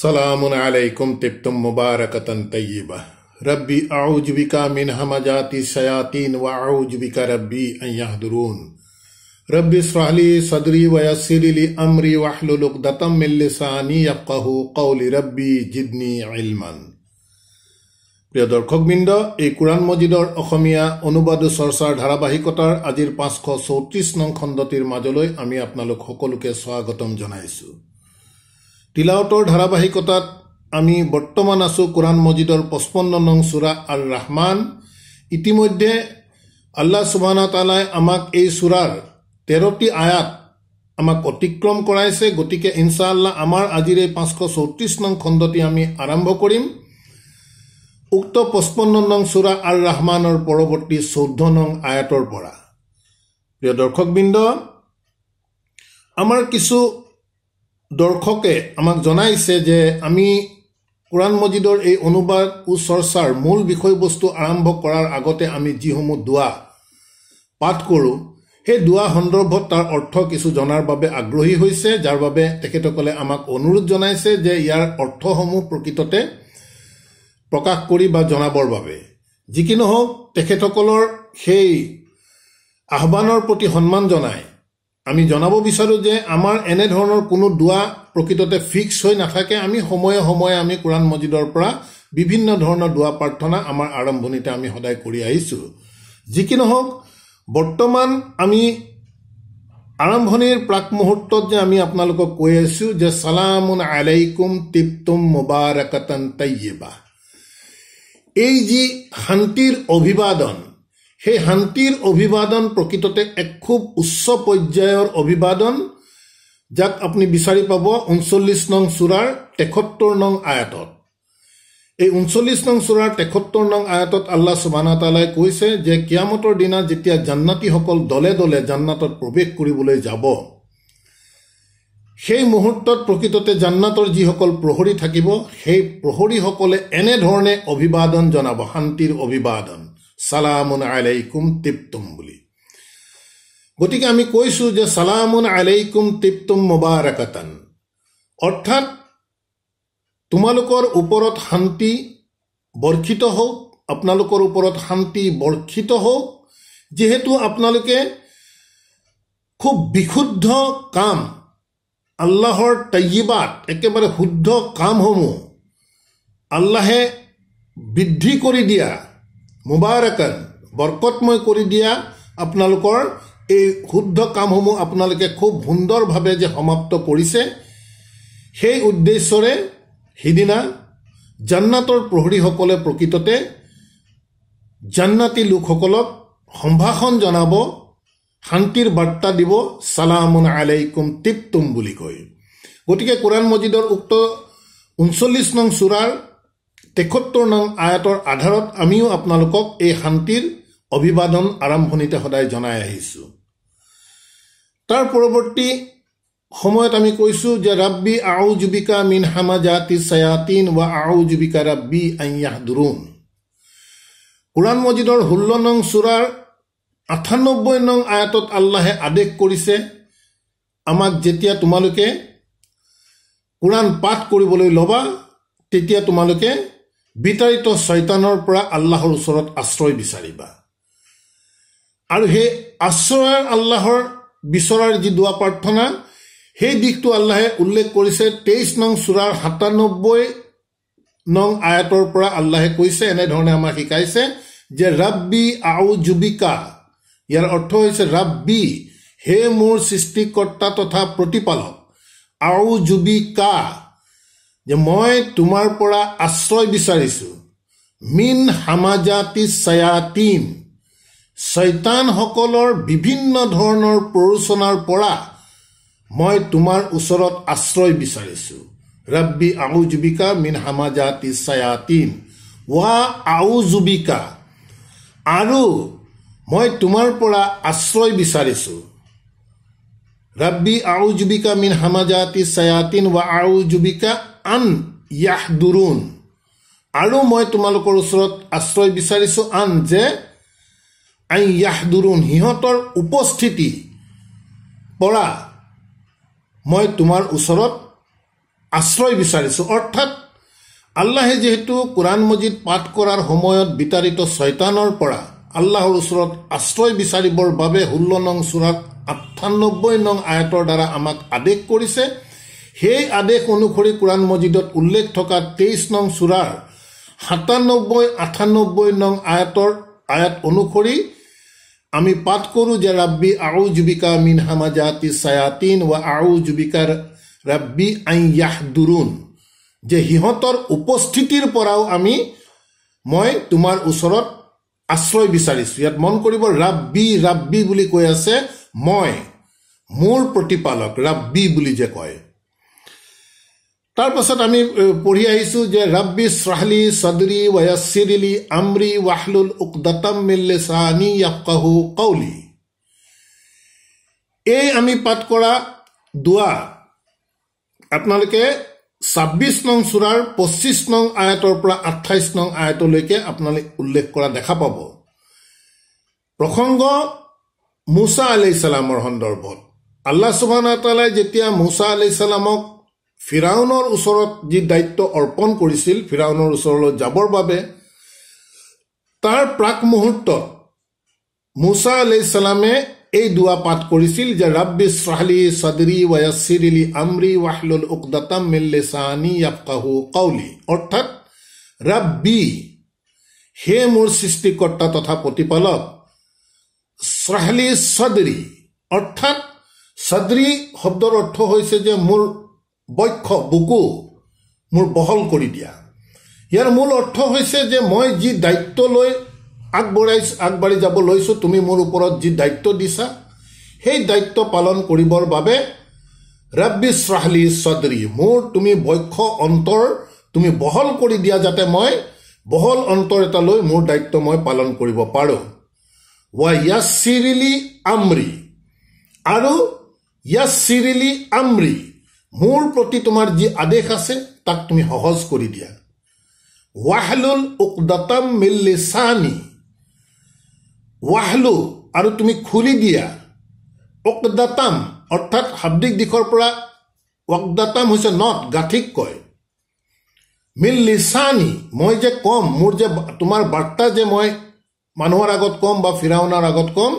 سلام علیکم تبتم مبارکتا طیبہ ربی اعوج بکا من حمجات سیاتین وعوج بکا ربی ان یحضرون ربی اسرح لی صدری ویسر لی امری وحل لقدتم من لسانی یقہ قول ربی جدنی علما প্ৰিয় দৰ্শকবৃন্দ এই কোৰাণ মজিদৰ অসমীয়া অনুবাদ চৰ্চাৰ ধাৰাবাহিকতাৰ আজিৰ পাঁচশ চৌত্ৰিছ নং খণ্ডটিৰ মাজলৈ আমি আপোনালোক সকলোকে স্বাগতম জনাইছোঁ তিলাৱতৰ ধাৰাবাহিকতাত আমি বৰ্তমান আছোঁ কোৰাণ মজিদৰ পঁচপন্ন নং চূৰা আল ৰাহমান ইতিমধ্যে আল্লাহ চুবানা তালাই আমাক এই চূৰাৰ তেৰটি আয়াত আমাক অতিক্ৰম কৰাইছে গতিকে ইনছা আল্লাহ আমাৰ আজিৰ এই পাঁচশ চৌত্ৰিছ নং খণ্ডটি আমি আৰম্ভ কৰিম উক্ত পঁচপন্ন নং চূৰা আল ৰাহমানৰ পৰৱৰ্তী চৈধ্য নং আয়াতৰ পৰা প্ৰিয় দৰ্শকবৃন্দ আমাৰ কিছু দৰ্শকে আমাক জনাইছে যে আমি কোৰাণ মজিদৰ এই অনুবাদ চৰ্চাৰ মূল বিষয়বস্তু আৰম্ভ কৰাৰ আগতে আমি যিসমূহ দোৱা পাঠ কৰোঁ সেই দোৱা সন্দৰ্ভত তাৰ অৰ্থ কিছু জনাৰ বাবে আগ্ৰহী হৈছে যাৰ বাবে তেখেতসকলে আমাক অনুৰোধ জনাইছে যে ইয়াৰ অৰ্থসমূহ প্ৰকৃততে প্ৰকাশ কৰি বা জনাবৰ বাবে যি কি নহওক তেখেতসকলৰ সেই আহ্বানৰ প্ৰতি সন্মান জনাই আমি জনাব বিচাৰোঁ যে আমাৰ এনেধৰণৰ কোনো দোৱা প্ৰকৃততে ফিক্স হৈ নাথাকে আমি সময়ে সময়ে আমি কোৰাণ মছজিদৰ পৰা বিভিন্ন ধৰণৰ দোৱা প্ৰাৰ্থনা আমাৰ আৰম্ভণিতে আমি সদায় কৰি আহিছোঁ যি কি নহওক বৰ্তমান আমি আৰম্ভণিৰ প্ৰাক মুহূৰ্তত যে আমি আপোনালোকক কৈ আছোঁ যে চালামুন আলাইকুম টিপটুম মুবাৰকাতন তৈয়বা এই যি শান্তিৰ অভিবাদন সেই শান্তিৰ অভিবাদন প্ৰকৃততে এক খুব উচ্চ পৰ্যায়ৰ অভিবাদন যাক আপুনি বিচাৰি পাব ঊনচল্লিছ নং চূড়াৰ তেসত্তৰ নং আয়াতত এই ঊনচল্লিছ নং চূড়াৰ তেসত্তৰ নং আয়াতত আল্লাহ চুবানাতালাই কৈছে যে কিয়ামতৰ দিনা যেতিয়া জান্নাতীসকল দলে দলে জান্নাতত প্ৰৱেশ কৰিবলৈ যাব সেই মুহূৰ্তত প্ৰকৃততে জান্নাতৰ যিসকল প্ৰহৰী থাকিব সেই প্ৰহৰীসকলে এনেধৰণে অভিবাদন জনাব শান্তিৰ অভিবাদন সালামুন আলাইকুম তিপ্তম বুলি গতিকে আমি কৈছোঁ যে সালামুন আলাইকুম তিপ্তম মুবাৰাকাতান অৰ্থাৎ তোমালোকৰ ওপৰত শান্তি বৰ্ষিত হওক আপোনালোকৰ ওপৰত শান্তি বৰ্ষিত হওক যিহেতু আপোনালোকে খুব বিশুদ্ধ কাম আল্লাহৰ তৈবাত একেবাৰে শুদ্ধ কামসমূহ আল্লাহে বৃদ্ধি কৰি দিয়া মুবাৰকন বৰকতময় কৰি দিয়া আপোনালোকৰ এই শুদ্ধ কামসমূহ আপোনালোকে খুব সুন্দৰভাৱে যে সমাপ্ত কৰিছে সেই উদ্দেশ্যৰে সিদিনা জান্নাতৰ প্ৰহৰীসকলে প্ৰকৃততে জান্নাতী লোকসকলক সম্ভাষণ জনাব শান্তিৰ বাৰ্তা দিব চালাম আলাইকুম তিপ্তুম বুলি কয় গতিকে কোৰাণ মজিদৰ উক্ত ঊনচল্লিছ নং চূৰাৰ তেসত্তৰ নং আয়াতৰ আধাৰত আমিও আপোনালোকক এই শান্তিৰ অভিবাদন আৰম্ভণিতে সদায় জনাই আহিছোঁ তাৰ পৰৱৰ্তী সময়ত আমি কৈছোঁ যে ৰাব্বি আউ জীৱিকা মিন হামাজাতি চায়াতিন বা আউ জীৱিকা ৰাব্বি আইয়াহ দুৰুণ কোৰাণ মজিদৰ ষোল্ল নং চোৰাৰ আঠানব্বৈ নং আয়াতত আল্লাহে আদেশ কৰিছে আমাক যেতিয়া তোমালোকে কোৰাণ পাঠ কৰিবলৈ ল'বা তেতিয়া তোমালোকে বিতাৰিত চৈতানৰ পৰা আল্লাহৰ ওচৰত আশ্ৰয় বিচাৰিবা আৰু সেই আশ্ৰয় আল্লাহৰ বিচৰাৰ যি দুৱা প্ৰাৰ্থনা সেই দিশটো আল্লাহে উল্লেখ কৰিছে তেইছ নং চূড়াৰ সাতানব্বৈ নং আয়াতৰ পৰা আল্লাহে কৈছে এনেধৰণে আমাক শিকাইছে যে ৰাব বি আউ জুবিকা ইয়াৰ অৰ্থ হৈছে ৰাব বি হে মোৰ সৃষ্টিকৰ্তা তথা প্ৰতিপালক আউ জুবিকা যে মই তোমাৰ পৰা আশ্ৰয় বিচাৰিছো মীন হামাজাতি চয়াতিন চৈতানসকলৰ বিভিন্ন ধৰণৰ প্ৰৰোচনাৰ পৰা মই তোমাৰ ওচৰত আশ্ৰয় বিচাৰিছো ৰব্বি আউ জুবিকা মীন সামাজাতি চয়াতিন ৱা আউ জুবিকা আৰু মই তোমাৰ পৰা আশ্ৰয় বিচাৰিছো ৰব্বি আউ জুবিকা মীন সামাজাতি চয়াতিন ৱা আউ জুবিকা আন ইয়াহ দুৰুণ আৰু মই তোমালোকৰ ওচৰত আশ্ৰয় বিচাৰিছোঁ আন যে আই ইয়াহ দুৰুণ সিহঁতৰ উপস্থিতি পৰা মই তোমাৰ ওচৰত আশ্ৰয় বিচাৰিছোঁ অৰ্থাৎ আল্লাহে যিহেতু কোৰাণ মজিদ পাঠ কৰাৰ সময়ত বিতাৰিত ছয়তানৰ পৰা আল্লাহৰ ওচৰত আশ্ৰয় বিচাৰিবৰ বাবে ষোল্ল নং চূৰাত আঠান্নব্বৈ নং আয়তৰ দ্বাৰা আমাক আদেশ কৰিছে সেই আদেশ অনুসৰি কোৰাণ মজিদত উল্লেখ থকা তেইছ নং চূড়াৰ সাতানব্বৈ আঠানব্বৈ নং আয়তৰ আয়াত অনুসৰি আমি পাঠ কৰোঁ যে ৰাব্বি আৰু জীৱিকা মিনহামা জাতি চায়াতিন ৱা আৰু জীৱিকা ৰাব্বি আই য়াহ দুৰুণ যে সিহঁতৰ উপস্থিতিৰ পৰাও আমি মই তোমাৰ ওচৰত আশ্ৰয় বিচাৰিছোঁ ইয়াত মন কৰিব ৰাব্বি ৰাব্বি বুলি কৈ আছে মই মোৰ প্ৰতিপালক ৰাব্বি বুলি যে কয় তাৰপাছত আমি পঢ়ি আহিছোঁ যে ৰাব্বি শ্ৰাহলি চদৰি ৱয়াছিৰিলি আমৰি ৱাহলুল উক দতম মিল্লে চাহানি ইয়াকাহু কাউলি এই আমি পাঠ কৰা দুৱা আপোনালোকে ছাব্বিছ নং চূড়াৰ পঁচিছ নং আয়তৰ পৰা আঠাইছ নং আয়তলৈকে আপোনালোকে উল্লেখ কৰা দেখা পাব প্ৰসংগ মুছা আলি ইছালামৰ সন্দৰ্ভত আল্লাহ চুবান যেতিয়া মুছা আলি ইছালামক ফিৰাউনৰ ওচৰত যি দায়িত্ব অৰ্পণ কৰিছিল ফিৰাউনৰ ওচৰলৈ যাবৰ বাবে তাৰ প্ৰাক মুহূৰ্তত মুছা আলহিচালামে এই দুৱা পাঠ কৰিছিল যে ৰাব্বি শ্ৰাহলি চাদৰী ৱয়াছিৰিলি আমৰি ৱাহলুল উকদাতাম মিল্লে চাহানি য়াফকাহু কাউলি অৰ্থাৎ ৰাব্বি হে মোৰ সৃষ্টিকৰ্তা তথা প্ৰতিপালক শ্ৰাহলি চদৰী অৰ্থাৎ চদৰী শব্দৰ অৰ্থ হৈছে যে মোৰ বক্ষ বুকু মোৰ বহল কৰি দিয়া ইয়াৰ মূল অৰ্থ হৈছে যে মই যি দায়িত্ব লৈ আগবঢ়াই আগবাঢ়ি যাব লৈছোঁ তুমি মোৰ ওপৰত যি দায়িত্ব দিছা সেই দায়িত্ব পালন কৰিবৰ বাবে ৰাব্বি শ্ৰাহলি চদৰী মোৰ তুমি বক্ষ অন্তৰ তুমি বহল কৰি দিয়া যাতে মই বহল অন্তৰ এটা লৈ মোৰ দায়িত্ব মই পালন কৰিব পাৰোঁ ৱা ইয়াছ চিৰিলি আমৰি আৰু ইয়াছ চিৰিলি আমৰি মোৰ প্ৰতি তোমাৰ যি আদেশ আছে তাক তুমি সহজ কৰি দিয়া ৱাহলুল উকদাতাম মিল্লি চাহানি ৱাহলু আৰু তুমি খুলি দিয়া উকদাতাম অৰ্থাৎ শাব্দিক দিশৰ পৰা ৱকদাতাম হৈছে নট গাঠিক কয় মিল্লি চাহানি মই যে ক'ম মোৰ যে তোমাৰ বাৰ্তা যে মই মানুহৰ আগত ক'ম বা ফিৰাওনাৰ আগত ক'ম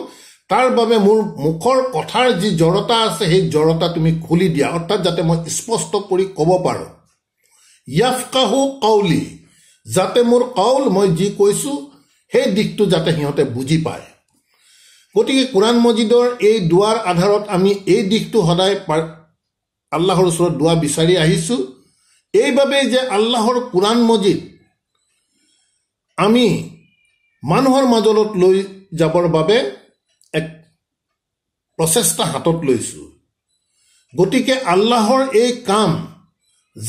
তাৰ বাবে মোৰ মুখৰ কথাৰ যি জড়তা আছে সেই জড়তা তুমি খুলি দিয়া অৰ্থাৎ যাতে মই স্পষ্ট কৰি ক'ব পাৰোঁ ইয়াফকাহু কাউলি যাতে মোৰ কাউল মই যি কৈছোঁ সেই দিশটো যাতে সিহঁতে বুজি পায় গতিকে কোৰাণ মজিদৰ এই দুৱাৰ আধাৰত আমি এই দিশটো সদায় আল্লাহৰ ওচৰত দুৱা বিচাৰি আহিছোঁ এইবাবেই যে আল্লাহৰ কোৰাণ মজিদ আমি মানুহৰ মাজত লৈ যাবৰ বাবে প্ৰচেষ্টা হাতত লৈছোঁ গতিকে আল্লাহৰ এই কাম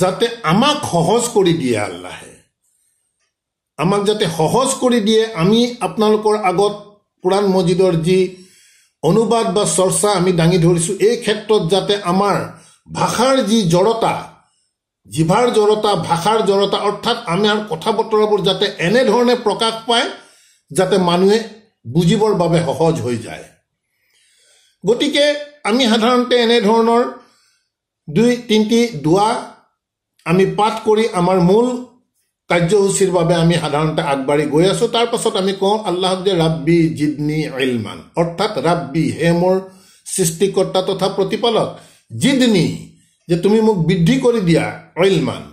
যাতে আমাক সহজ কৰি দিয়ে আল্লাহে আমাক যাতে সহজ কৰি দিয়ে আমি আপোনালোকৰ আগত পুৰাণ মজিদৰ যি অনুবাদ বা চৰ্চা আমি দাঙি ধৰিছোঁ এই ক্ষেত্ৰত যাতে আমাৰ ভাষাৰ যি জড়তা জিভাৰ জড়তা ভাষাৰ জড়তা অৰ্থাৎ আমাৰ কথা বতৰাবোৰ যাতে এনেধৰণে প্ৰকাশ পায় যাতে মানুহে বুজিবৰ বাবে সহজ হৈ যায় গতিকে আমি সাধাৰণতে এনেধৰণৰ দুই তিনিটি দোৱা আমি পাঠ কৰি আমাৰ মূল কাৰ্যসূচীৰ বাবে আমি সাধাৰণতে আগবাঢ়ি গৈ আছোঁ তাৰপাছত আমি কওঁ আল্লাহক যে ৰাব্বি জিদনি আইলমান অৰ্থাৎ ৰাব্বি হে মোৰ সৃষ্টিকৰ্তা তথা প্ৰতিপালক জিদনি যে তুমি মোক বৃদ্ধি কৰি দিয়া অইলমান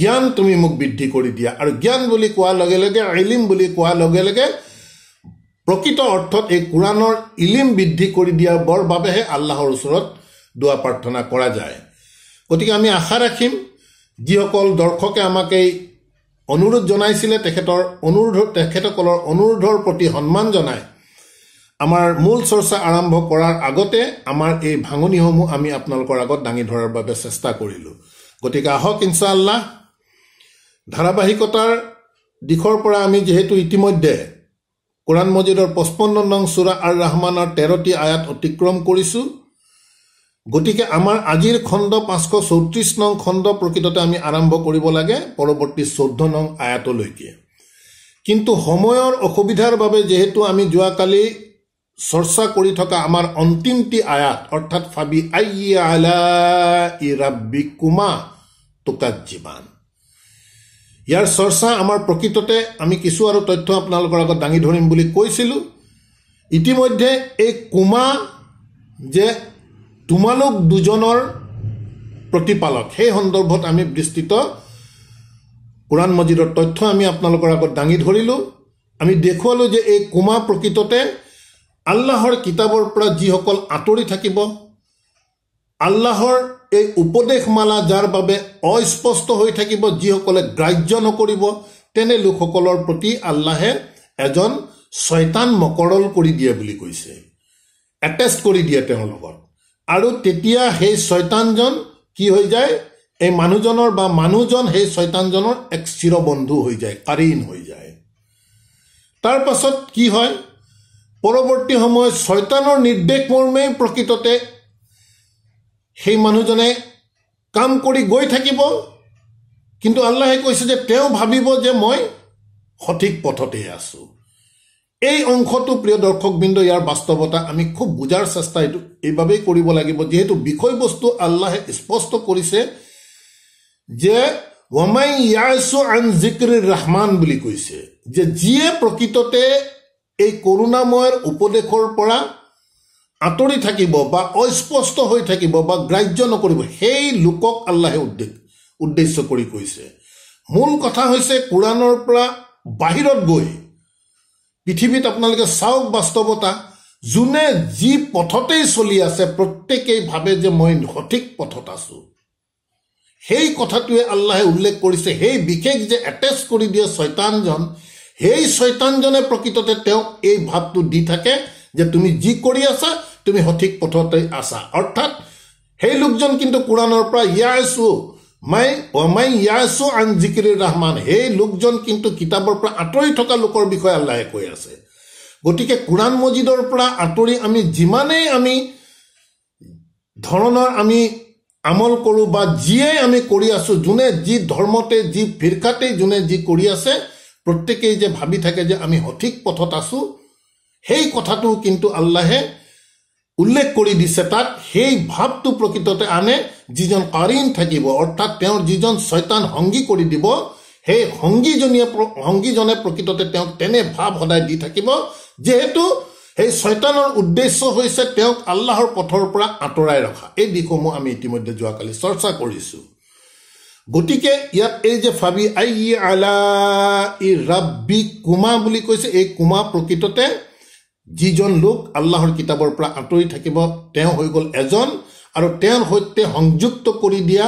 জ্ঞান তুমি মোক বৃদ্ধি কৰি দিয়া আৰু জ্ঞান বুলি কোৱাৰ লগে লগে আইলিম বুলি কোৱাৰ লগে লগে প্ৰকৃত অৰ্থত এই কোৰাণৰ ইলিম বৃদ্ধি কৰি দিয়াৰ বৰ বাবেহে আল্লাহৰ ওচৰত দোৱা প্ৰাৰ্থনা কৰা যায় গতিকে আমি আশা ৰাখিম যিসকল দৰ্শকে আমাক এই অনুৰোধ জনাইছিলে তেখেতৰ অনুৰোধ তেখেতসকলৰ অনুৰোধৰ প্ৰতি সন্মান জনাই আমাৰ মূল চৰ্চা আৰম্ভ কৰাৰ আগতে আমাৰ এই ভাঙনিসমূহ আমি আপোনালোকৰ আগত দাঙি ধৰাৰ বাবে চেষ্টা কৰিলোঁ গতিকে আহক আল্লাহ ধাৰাবাহিকতাৰ দিশৰ পৰা আমি যিহেতু ইতিমধ্যে কোৰাণ মজিদৰ পঁচপন্ন নং চুৰা আৰু ৰহমানৰ তেৰটি আয়াত অতিক্ৰম কৰিছোঁ গতিকে আমাৰ আজিৰ খণ্ড পাঁচশ চৌত্ৰিছ নং খণ্ড প্ৰকৃততে আমি আৰম্ভ কৰিব লাগে পৰৱৰ্তী চৈধ্য নং আয়াতলৈকে কিন্তু সময়ৰ অসুবিধাৰ বাবে যিহেতু আমি যোৱাকালি চৰ্চা কৰি থকা আমাৰ অন্তিমটি আয়াত অৰ্থাৎ ফাবি আই আলা ই ৰাব্বি কুমা টোকাত জীৱান ইয়াৰ চৰ্চা আমাৰ প্ৰকৃততে আমি কিছু আৰু তথ্য আপোনালোকৰ আগত দাঙি ধৰিম বুলি কৈছিলোঁ ইতিমধ্যে এই কুমা যে তোমালোক দুজনৰ প্ৰতিপালক সেই সন্দৰ্ভত আমি বিস্তৃত কোৰাণ মজিদৰ তথ্য আমি আপোনালোকৰ আগত দাঙি ধৰিলোঁ আমি দেখুৱালোঁ যে এই কুমা প্ৰকৃততে আল্লাহৰ কিতাপৰ পৰা যিসকল আঁতৰি থাকিব আল্লাহৰ এই উপদেশমালা যাৰ বাবে অস্পষ্ট হৈ থাকিব যিসকলে গ্ৰাহ্য নকৰিব তেনে লোকসকলৰ প্ৰতি আল্লাহে এজন ছয়তান মকৰল কৰি দিয়ে বুলি কৈছে এটেষ্ট কৰি দিয়ে তেওঁৰ লগত আৰু তেতিয়া সেই ছয়তানজন কি হৈ যায় এই মানুহজনৰ বা মানুহজন সেই ছয়তানজনৰ এক চিৰ বন্ধু হৈ যায় কাৰীন হৈ যায় তাৰ পাছত কি হয় পৰৱৰ্তী সময়ত ছয়তানৰ নিৰ্দেশ মৰ্মেই প্ৰকৃততে সেই মানুহজনে কাম কৰি গৈ থাকিব কিন্তু আল্লাহে কৈছে যে তেওঁ ভাবিব যে মই সঠিক পথতেই আছোঁ এই অংশটো প্ৰিয় দৰ্শকবৃন্দ ইয়াৰ বাস্তৱতা আমি খুব বুজাৰ চেষ্টা এইটো এইবাবেই কৰিব লাগিব যিহেতু বিষয়বস্তু আল্লাহে স্পষ্ট কৰিছে যে ৱমাই ইয়াৰ্চু আন জিক্ৰ ৰহমান বুলি কৈছে যে যিয়ে প্ৰকৃততে এই কৰুণাময়ৰ উপদেশৰ পৰা আঁতৰি থাকিব বা অস্পষ্ট হৈ থাকিব বা গ্ৰাহ্য নকৰিব সেই লোকক আল্লাহে উদ্দেশ্য উদ্দেশ্য কৰি কৈছে মূল কথা হৈছে কোৰাণৰ পৰা বাহিৰত গৈ পৃথিৱীত আপোনালোকে চাওক বাস্তৱতা যোনে যি পথতেই চলি আছে প্ৰত্যেকেই ভাবে যে মই সঠিক পথত আছোঁ সেই কথাটোৱে আল্লাহে উল্লেখ কৰিছে সেই বিশেষ যে এটেচ কৰি দিয়ে ছয়তানজন সেই ছয়তানজনে প্ৰকৃততে তেওঁক এই ভাৱটো দি থাকে যে তুমি যি কৰি আছা তুমি সঠিক পথতে আছা অৰ্থাৎ সেই লোকজন কিন্তু কোৰাণৰ পৰা ইয়াৰছো মাই অমাই ইয়াৰছো আন জিকিৰ ৰহমান সেই লোকজন কিন্তু কিতাপৰ পৰা আঁতৰি থকা লোকৰ বিষয়ে আল্লাহে কৈ আছে গতিকে কোৰাণ মজিদৰ পৰা আঁতৰি আমি যিমানেই আমি ধৰণৰ আমি আমল কৰোঁ বা যিয়েই আমি কৰি আছো যোনে যি ধৰ্মতে যি ফিৰকাতেই যোনে যি কৰি আছে প্ৰত্যেকেই যে ভাবি থাকে যে আমি সঠিক পথত আছোঁ সেই কথাটো কিন্তু আল্লাহে উল্লেখ কৰি দিছে তাত সেই ভাৱটো প্ৰকৃততে আনে যিজন কাৰীন থাকিব অৰ্থাৎ তেওঁৰ যিজন চৈতান সংগী কৰি দিব সেই সংগীজনীয়ে সংগীজনে প্ৰকৃততে তেওঁক তেনে ভাৱ সদায় দি থাকিব যিহেতু সেই চৈতানৰ উদ্দেশ্য হৈছে তেওঁক আল্লাহৰ পথৰ পৰা আঁতৰাই ৰখা এই দিশসমূহ আমি ইতিমধ্যে যোৱাকালি চৰ্চা কৰিছোঁ গতিকে ইয়াত এই যে ফাবি আই আলা ই ৰাব্বি কুমা বুলি কৈছে এই কুমা প্ৰকৃততে যিজন লোক আল্লাহৰ কিতাপৰ পৰা আঁতৰি থাকিব তেওঁ হৈ গ'ল এজন আৰু তেওঁৰ সৈতে সংযুক্ত কৰি দিয়া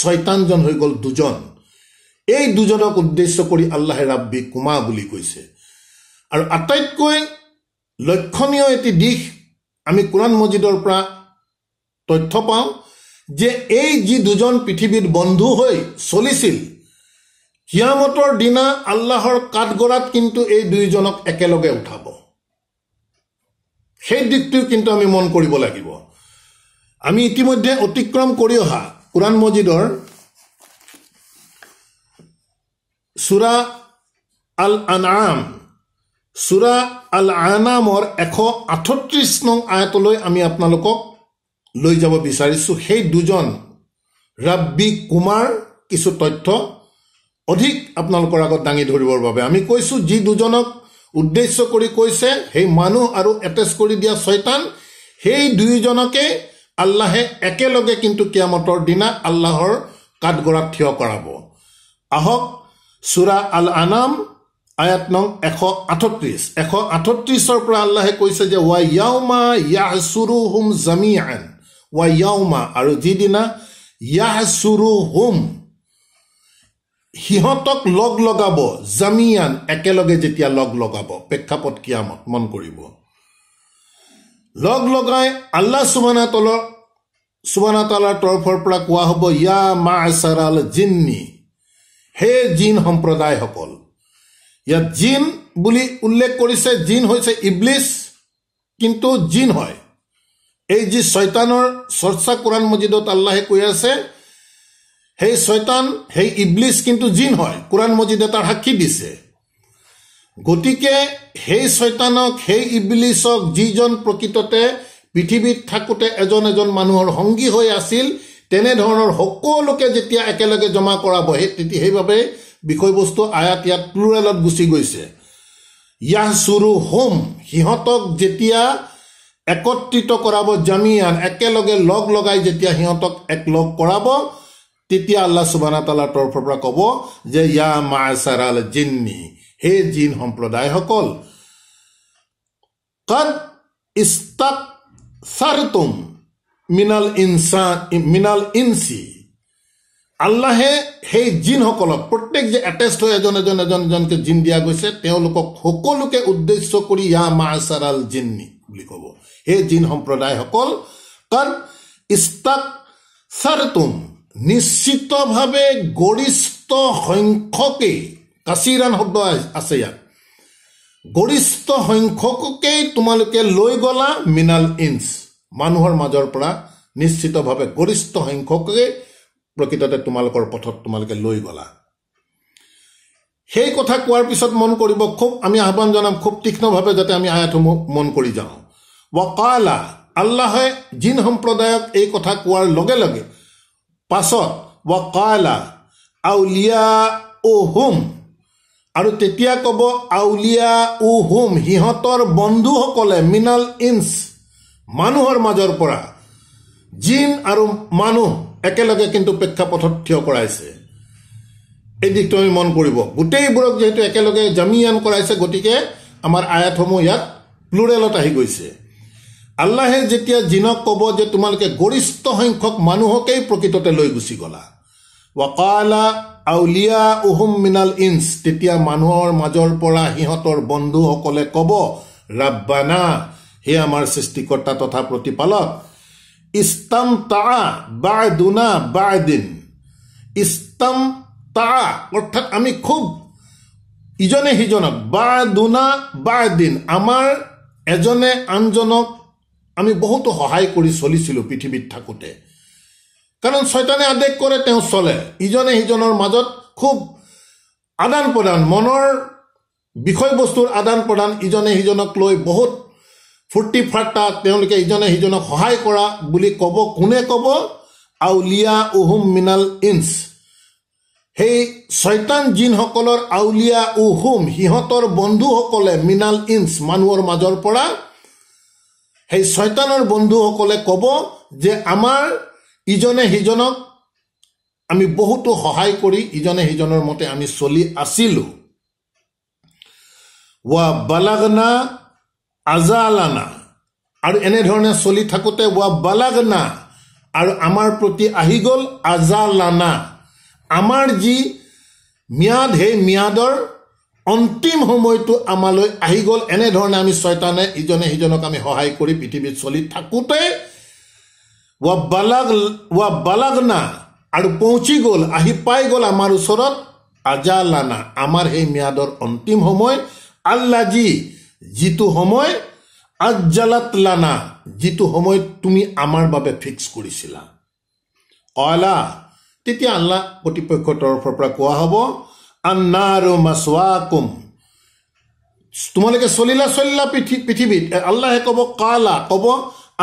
ছয়তানজন হৈ গ'ল দুজন এই দুজনক উদ্দেশ্য কৰি আল্লাহে ৰাব্বি কুমা বুলি কৈছে আৰু আটাইতকৈ লক্ষণীয় এটি দিশ আমি কোৰাণ মজিদৰ পৰা তথ্য পাওঁ যে এই যি দুজন পৃথিৱীত বন্ধু হৈ চলিছিল কিয়ামতৰ দিনা আল্লাহৰ কাঠগড়াত কিন্তু এই দুয়োজনক একেলগে উঠাব সেই দিশটো কিন্তু আমি মন কৰিব লাগিব আমি ইতিমধ্যে অতিক্ৰম কৰি অহা কোৰাণ মজিদৰ চুৰা আল আন আম চুৰা আল আনামৰ এশ আঠত্ৰিছ নং আয়তলৈ আমি আপোনালোকক লৈ যাব বিচাৰিছোঁ সেই দুজন ৰাব্বি কুমাৰ কিছু তথ্য অধিক আপোনালোকৰ আগত দাঙি ধৰিবৰ বাবে আমি কৈছোঁ যি দুজনক উদ্দেশ্য কৰি কৈছে সেই মানুহ আৰু এটেচ কৰি দিয়া ছয়তান সেই দুয়োজনকে আল্লাহে একেলগে কিন্তু কিয়ামতৰ দিনা আল্লাহৰ কাঠগৰাত থিয় কৰাব আহক চুৰা আল আনাম আয়াত নং এশ আঠত্ৰিছ এশ আঠত্ৰিছৰ পৰা আল্লাহে কৈছে যে ৱাই য়াওমা য়াহ চুৰু হুম জামি আন ৱাই য়াওমা আৰু যিদিনা য়াহ চুৰু হোম সিহঁতক লগ লগাব জামিয়ান একেলগে যেতিয়া লগ লগাব প্ৰেক্ষাপট কিয়ামত মন কৰিব লগ লগাই আল্লাহ চুবানা তলৰ চুবানা তলাৰ তৰফৰ পৰা কোৱা হ'ব ইয়া মা আচাৰাল জিন্নি হে জিন সম্প্ৰদায়সকল ইয়াত জিন বুলি উল্লেখ কৰিছে জিন হৈছে ইবলিচ কিন্তু জিন হয় এই যি ছয়তানৰ চৰ্চা কোৰাণ মজিদত আল্লাহে কৈ আছে সেই ছয়তান সেই ইবলিছ কিন্তু জিন হয় কোৰআন মজিদে তাৰ সাক্ষী দিছে গতিকে সেই ছয়তানক সেই ইবলিছক যিজন প্ৰকৃততে পৃথিৱীত থাকোঁতে এজন এজন মানুহৰ সংগী হৈ আছিল তেনেধৰণৰ সকলোকে যেতিয়া একেলগে জমা কৰাব সেই তেতিয়া সেইবাবে বিষয়বস্তু আয়াত ইয়াত প্লুৰেলত গুচি গৈছে য়াহ চুৰু হোম সিহঁতক যেতিয়া একত্ৰিত কৰাব জামিয়ান একেলগে লগ লগাই যেতিয়া সিহঁতক একলগ কৰাব তেতিয়া আল্লাহ সুবানা তালাৰ তৰফৰ পৰা ক'ব যে ইয়া মাৰ জিন্নি হে জিন সম্প্ৰদায়সকল কাদ ইষ্টাক চাৰতুম মিনাল ইনচা মিনাল ইনচি আল্লাহে সেই জিনসকলক প্ৰত্যেক যে এটেষ্ট হৈ এজন এজন এজন এজনকৈ জিন দিয়া গৈছে তেওঁলোকক সকলোকে উদ্দেশ্য কৰি ইয়া মাৰ জিন্নি বুলি ক'ব সেই জিন সম্প্ৰদায়সকল কাদ ইষ্টাক চাৰতুম নিশ্চিতভাৱে গৰিষ্ঠ সংখ্যকেই কাচিৰাণ শব্দ আছে ইয়াত গৰিষ্ঠ সংখ্যককেই তোমালোকে লৈ গলা মিনাল ইঞ্চ মানুহৰ মাজৰ পৰা নিশ্চিতভাৱে গৰিষ্ঠ সংখ্যককেই প্ৰকৃততে তোমালোকৰ পথত তোমালোকে লৈ গলা সেই কথা কোৱাৰ পিছত মন কৰিব খুব আমি আহ্বান জনাম খুব তীক্ষ্ণভাৱে যাতে আমি আয়াতসমূহ মন কৰি যাওঁ ৱকালা আল্লাহে জিন সম্প্ৰদায়ক এই কথা কোৱাৰ লগে লগে পাছত ৱকালা আউলিয়া ও হোম আৰু তেতিয়া ক'ব আউলিয়া ও হোম সিহঁতৰ বন্ধুসকলে মিনাল ইনচ মানুহৰ মাজৰ পৰা জিন আৰু মানুহ একেলগে কিন্তু প্ৰেক্ষাপথত থিয় কৰাইছে এই দিশটো আমি মন কৰিব গোটেইবোৰক যিহেতু একেলগে জামিয়ান কৰাইছে গতিকে আমাৰ আয়াতসমূহ ইয়াত প্লুৰেলত আহি গৈছে আল্লাহে যেতিয়া জিনক ক'ব যে তোমালোকে গৰিষ্ঠ সংখ্যক মানুহকেই প্ৰকৃততে লৈ গুচি গ'লা ৱাকালা আউলিয়া উহুম মিনাল ইনছ তেতিয়া মানুহৰ মাজৰ পৰা সিহঁতৰ বন্ধুসকলে ক'ব ৰাব্বানা হে আমাৰ সৃষ্টিকৰ্তা তথা প্ৰতিপালক ইষ্টাম তা বা দুনা বা দিন ইষ্টাম তা অৰ্থাৎ আমি খুব ইজনে সিজনক বা দুনা বা দিন আমাৰ এজনে আনজনক আমি বহুতো সহায় কৰি চলিছিলোঁ পৃথিৱীত থাকোঁতে কাৰণ ছয়তানে আদেশ কৰে তেওঁ চলে ইজনে সিজনৰ মাজত খুব আদান প্ৰদান মনৰ বিষয়বস্তুৰ আদান প্ৰদান ইজনে সিজনক লৈ বহুত ফূৰ্তি ফাৰ্তা তেওঁলোকে ইজনে সিজনক সহায় কৰা বুলি ক'ব কোনে ক'ব আউলিয়া উহুম মিনাল ইনচ সেই ছয়তান জিনসকলৰ আউলিয়া উহুম সিহঁতৰ বন্ধুসকলে মিনাল ইনচ মানুহৰ মাজৰ পৰা সেই ছয়তানৰ বন্ধুসকলে ক'ব যে আমাৰ ইজনে সিজনক আমি বহুতো সহায় কৰি ইজনে সিজনৰ মতে আমি চলি আছিলো ৱা বালাগনা আজালানা আৰু এনেধৰণে চলি থাকোঁতে ৱা বালাগনা আৰু আমাৰ প্ৰতি আহি গ'ল আজালানা আমাৰ যি ম্যাদ সেই ম্যাদৰ অন্তিম সময়টো আমালৈ আহি গ'ল এনেধৰণে আমি ছয়তানে ইজনে সিজনক আমি সহায় কৰি পৃথিৱীত চলি থাকোঁতে ৱা বালাগ ৱা বালাগনা আৰু পহুঁচি গ'ল আহি পাই গ'ল আমাৰ ওচৰত আজালানা আমাৰ সেই ম্যাদৰ অন্তিম সময় আল্লাজি যিটো সময় আজালাত লানা যিটো সময় তুমি আমাৰ বাবে ফিক্স কৰিছিলা অলা তেতিয়া আল্লাহ প্ৰতিপক্ষৰ তৰফৰ পৰা কোৱা হ'ব আন্নাৰু কুম তোমালোকে চলিলা চলিলা পৃথিৱীত আল্লাহে ক'ব কালা ক'ব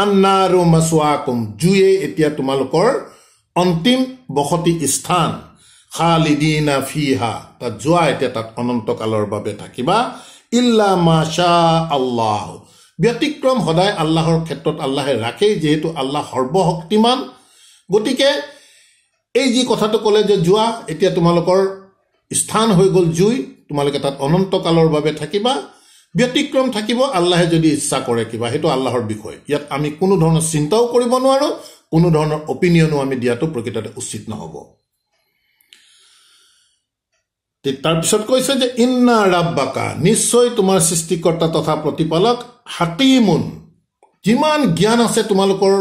আন্নাৰু মাছৱাকুম জুয়ে এতিয়া তোমালোকৰ অন্তিম বসতি স্থান খালিদিনা ফিহা তাত যোৱা এতিয়া তাত অনন্তকালৰ বাবে থাকিবা ইল্লা মাছা আল্লাহ ব্যতিক্ৰম সদায় আল্লাহৰ ক্ষেত্ৰত আল্লাহে ৰাখেই যিহেতু আল্লাহ সৰ্বশক্তিমান গতিকে এই যি কথাটো ক'লে যে যোৱা এতিয়া তোমালোকৰ স্থান হৈ গ'ল জুই তোমালোকে তাত অনন্তকালৰ বাবে থাকিবা ব্যতিক্ৰম থাকিব আল্লাহে যদি ইচ্ছা কৰে কিবা সেইটো আল্লাহৰ বিষয় ইয়াত আমি কোনো ধৰণৰ চিন্তাও কৰিব নোৱাৰোঁ কোনো ধৰণৰ অপিনিয়নো আমি দিয়াটো প্ৰকৃততে উচিত নহ'ব তাৰপিছত কৈছে যে ইন্না ৰাব বাকা নিশ্চয় তোমাৰ সৃষ্টিকৰ্তা তথা প্ৰতিপালক হাকিমোন যিমান জ্ঞান আছে তোমালোকৰ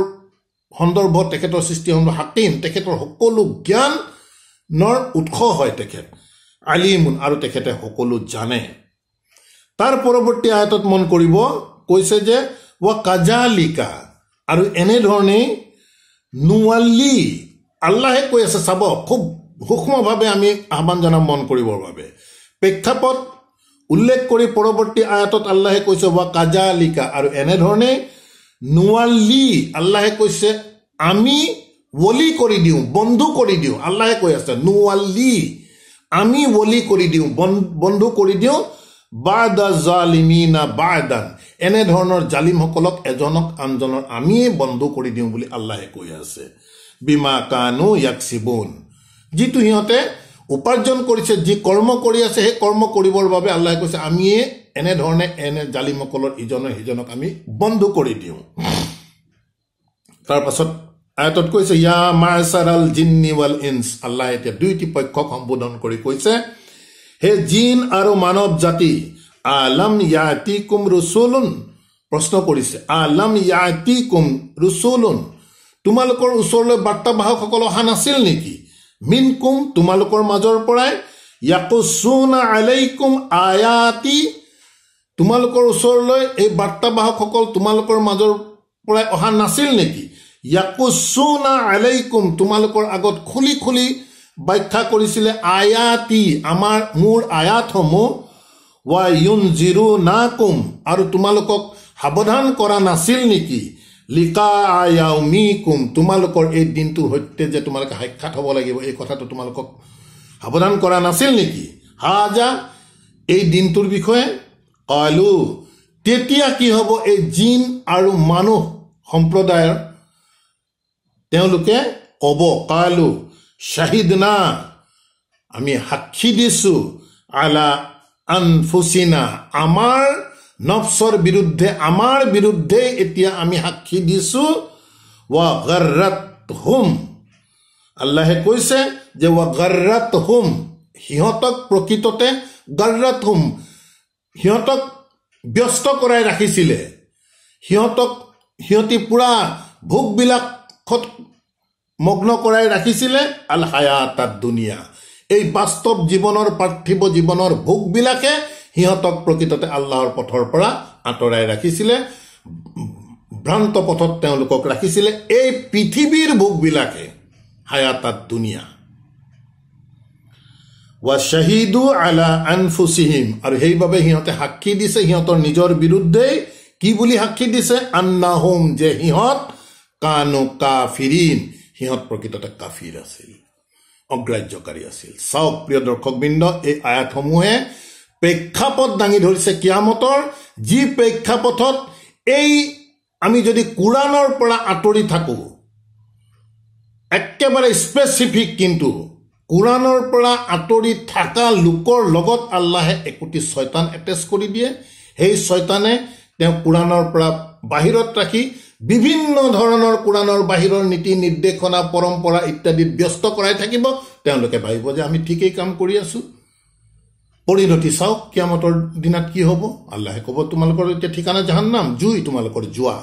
সন্দৰ্ভত তেখেতৰ সৃষ্টি সন্দৰ্ভত হাকিম তেখেতৰ সকলো জ্ঞানৰ উৎস হয় তেখেত আলিমুন আৰু তেখেতে সকলো জানে তাৰ পৰৱৰ্তী আয়তত মন কৰিব কৈছে যে ৱা কাজালিকা আৰু এনেধৰণেই নুৱাল্লি আল্লাহে কৈ আছে চাব খুব সূক্ষ্মভাৱে আমি আহ্বান জনাম মন কৰিবৰ বাবে প্ৰেক্ষাপট উল্লেখ কৰি পৰৱৰ্তী আয়তত আল্লাহে কৈছে ৱা কাজালিকা আৰু এনেধৰণেই নুৱাল্লি আল্লাহে কৈছে আমি ৱলি কৰি দিওঁ বন্ধু কৰি দিওঁ আল্লাহে কৈ আছে নুৱাল্লি আমি বলি কৰি দিওঁ বন্ধু কৰি দিওঁ বা দা জালিমি না বা এনেধৰণৰ জালিমসকলক এজনক আনজনৰ আমিয়ে বন্ধু কৰি দিওঁ বুলি আল্লাহে কৈ আছে বীমা কানো য়াকচিবোন যিটো সিহঁতে উপাৰ্জন কৰিছে যি কৰ্ম কৰি আছে সেই কৰ্ম কৰিবৰ বাবে আল্লাহে কৈছে আমিয়ে এনেধৰণে এনে জালিমসকলৰ ইজনে সিজনক আমি বন্ধু কৰি দিওঁ তাৰপাছত আয়তত কৈছে ইয়া মাৰ জিন্নি ৱাল ইঞ্চ আল্লাহে এতিয়া দুইটি পক্ষক সম্বোধন কৰি কৈছে হে জিন আৰু মানৱ জাতি আলম ইয়াতি কুম ৰুচুলুন প্ৰশ্ন কৰিছে আলম ইয়াতি কুম ৰুচুলুন তোমালোকৰ ওচৰলৈ বাৰ্তাবাহকসকল অহা নাছিল নেকি মিন কুম তোমালোকৰ মাজৰ পৰাই ইয়াকো চুন আলেই কুম আয়াতি তোমালোকৰ ওচৰলৈ এই বাৰ্তাবাহকসকল তোমালোকৰ মাজৰ পৰাই অহা নাছিল নেকি ইয়াকুচুনা আলাইকুম তোমালোকৰ আগত খুলি খুলি ব্যাখ্যা কৰিছিলে আয়াতি আমাৰ মোৰ আয়াতসমূহ ৱা ইউন জিৰো না কুম আৰু তোমালোকক সাৱধান কৰা নাছিল নেকি লিকা আয়াও মি কুম তোমালোকৰ এই দিনটোৰ সৈতে যে তোমালোকে সাক্ষাৎ হ'ব লাগিব এই কথাটো তোমালোকক সাৱধান কৰা নাছিল নেকি হা যা এই দিনটোৰ বিষয়ে কলো তেতিয়া কি হ'ব এই জিন আৰু মানুহ সম্প্ৰদায়ৰ তেওঁলোকে ক'ব কালো শ্বাহিদ না আমি সাক্ষী দিছোঁ আলা আনফুচিনা আমাৰ নফচৰ বিৰুদ্ধে আমাৰ বিৰুদ্ধে এতিয়া আমি সাক্ষী দিছোঁ ৱা গৰ্ৰত হোম আল্লাহে কৈছে যে ৱা গৰ্ৰত হোম সিহঁতক প্ৰকৃততে গৰ্ৰত হোম সিহঁতক ব্যস্ত কৰাই ৰাখিছিলে সিহঁতক সিহঁতি পুৰা ভোকবিলাক পাকঘত মগ্ন কৰাই ৰাখিছিলে আল হায়া তাত দুনিয়া এই বাস্তৱ জীৱনৰ পাৰ্থিৱ জীৱনৰ ভোগবিলাকে সিহঁতক প্ৰকৃততে আল্লাহৰ পথৰ পৰা আঁতৰাই ৰাখিছিলে ভ্ৰান্ত পথত তেওঁলোকক ৰাখিছিলে এই পৃথিৱীৰ ভোগবিলাকে হায়া তাত দুনিয়া ৱা শ্বাহিদু আলা আনফুচিহিম আৰু সেইবাবে সিহঁতে সাক্ষী দিছে সিহঁতৰ নিজৰ বিৰুদ্ধেই কি বুলি সাক্ষী দিছে আন্না যে সিহঁত কানো কাফিৰিন সিহঁত প্ৰকৃততে কাফিৰ আছিল অগ্ৰাহ্যকাৰী আছিল চাওক প্ৰিয় দৰ্শকবৃন্দ এই আয়াতসমূহে প্ৰেক্ষাপট দাঙি ধৰিছে কিয়ামতৰ যি প্ৰেক্ষাপথত এই আমি যদি কোৰাণৰ পৰা আঁতৰি থাকোঁ একেবাৰে স্পেচিফিক কিন্তু কোৰাণৰ পৰা আঁতৰি থকা লোকৰ লগত আল্লাহে একোটি ছয়তান এটেচ কৰি দিয়ে সেই ছয়তানে তেওঁ কোৰাণৰ পৰা বাহিৰত ৰাখি বিভিন্ন ধৰণৰ কোৰাণৰ বাহিৰৰ নীতি নিৰ্দেশনা পৰম্পৰা ইত্যাদিত ব্যস্ত কৰাই থাকিব তেওঁলোকে ভাবিব যে আমি ঠিকেই কাম কৰি আছোঁ পৰিণতি চাওক কিয়ামতৰ দিনত কি হ'ব আল্লাহে ক'ব তোমালোকৰ এতিয়া ঠিকানা জাহান নাম জুই তোমালোকৰ যোৱা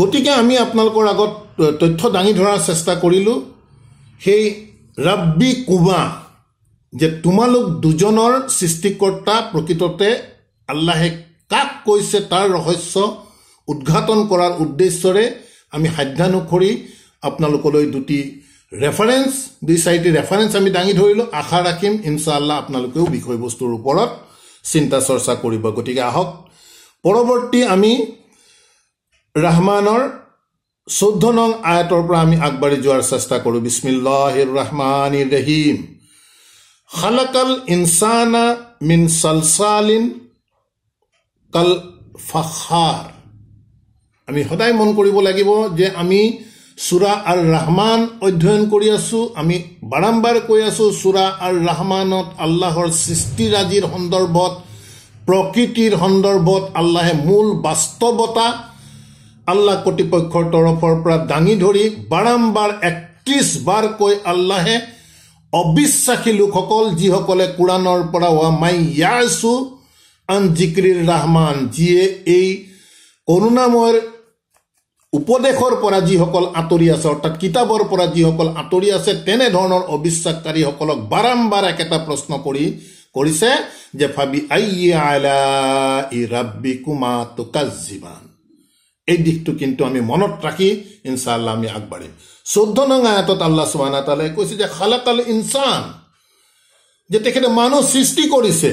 গতিকে আমি আপোনালোকৰ আগত তথ্য দাঙি ধৰাৰ চেষ্টা কৰিলোঁ সেই ৰাব্বি কুবা যে তোমালোক দুজনৰ সৃষ্টিকৰ্তা প্ৰকৃততে আল্লাহে কাক কৈছে তাৰ ৰহস্য উদঘাটন কৰাৰ উদ্দেশ্যৰে আমি সাধ্যানুসৰি আপোনালোকলৈ দুটি ৰেফাৰেঞ্চ দুই চাৰিটি ৰেফাৰেঞ্চ আমি দাঙি ধৰিলোঁ আশা ৰাখিম ইনশ্বাল্লাহ আপোনালোকেও বিষয়বস্তুৰ ওপৰত চিন্তা চৰ্চা কৰিব গতিকে আহক পৰৱৰ্তী আমি ৰহমানৰ চৈধ্য নং আয়তৰ পৰা আমি আগবাঢ়ি যোৱাৰ চেষ্টা কৰোঁ বিস্মিল্লাহ ৰহমান ৰহিম খালকাল ইনচানা মিন চলচালিন কল ফাৰ আমি সদায় মন কৰিব লাগিব যে আমি চুৰা আৰু ৰহমান অধ্যয়ন কৰি আছোঁ আমি বাৰম্বাৰ কৈ আছোঁ চুৰা আৰু ৰহমানত আল্লাহৰ সৃষ্টিৰাজিৰ সন্দৰ্ভত প্ৰকৃতিৰ সন্দৰ্ভত আল্লাহে মূল বাস্তৱতা আল্লাহ কৰ্তৃপক্ষৰ তৰফৰ পৰা দাঙি ধৰি বাৰম্বাৰ একত্ৰিছ বাৰ কৈ আল্লাহে অবিশ্বাসী লোকসকল যিসকলে কোৰাণৰ পৰা হোৱা মাই ইয়াৰ চু আন জিক্ৰীৰ ৰহমান যিয়ে এই করুণাময়ের উপদেশৰ পৰা যিসকল আঁতৰি আছে অৰ্থাৎ কিতাপৰ পৰা যিসকল আঁতৰি আছে তেনেধৰণৰ অবিশ্বাসকাৰীসকলক বাৰাম্বাৰ একেটা প্ৰশ্ন কৰি কৰিছে যে ভাবি আই কুমা টোকা জীৱন এই দিশটো কিন্তু আমি মনত ৰাখি ইনশাআল্লাহ আমি আগবাঢ়িম চৈধ্য নং আয়াতত আল্লাহ তালে কৈছে যে খালাক আল ইনচান যে তেখেতে মানুহ সৃষ্টি কৰিছে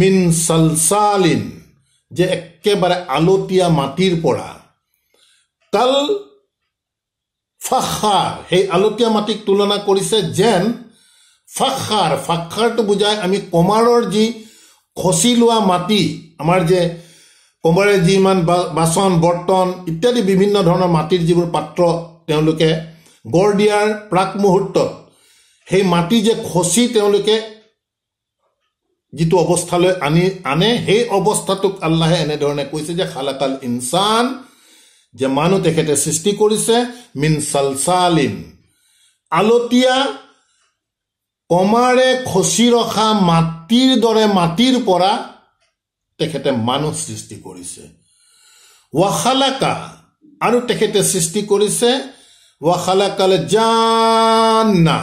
মিন চালচালিন যে একেবাৰে আলতীয়া মাটিৰ পৰা কাল ফাখাৰ সেই আলতীয়া মাটিক তুলনা কৰিছে যেন ফাখাৰ ফাখাৰটো বুজাই আমি কমাৰৰ যি খচি লোৱা মাটি আমাৰ যে কমাৰে যিমান বাচন বৰ্তন ইত্যাদি বিভিন্ন ধৰণৰ মাটিৰ যিবোৰ পাত্ৰ তেওঁলোকে গঢ় দিয়াৰ প্ৰাক মুহূৰ্তত সেই মাটি যে খচি তেওঁলোকে যিটো অৱস্থালৈ আনি আনে সেই অৱস্থাটোক আল্লাহে এনেধৰণে কৈছে যে খালাকাল ইনচান যে মানুহ তেখেতে সৃষ্টি কৰিছে মিন চালচালিন আলতীয়া কমাৰে খচি ৰখা মাটিৰ দৰে মাটিৰ পৰা তেখেতে মানুহ সৃষ্টি কৰিছে ৱাখালাকা আৰু তেখেতে সৃষ্টি কৰিছে ৱাখালাকালে জান্না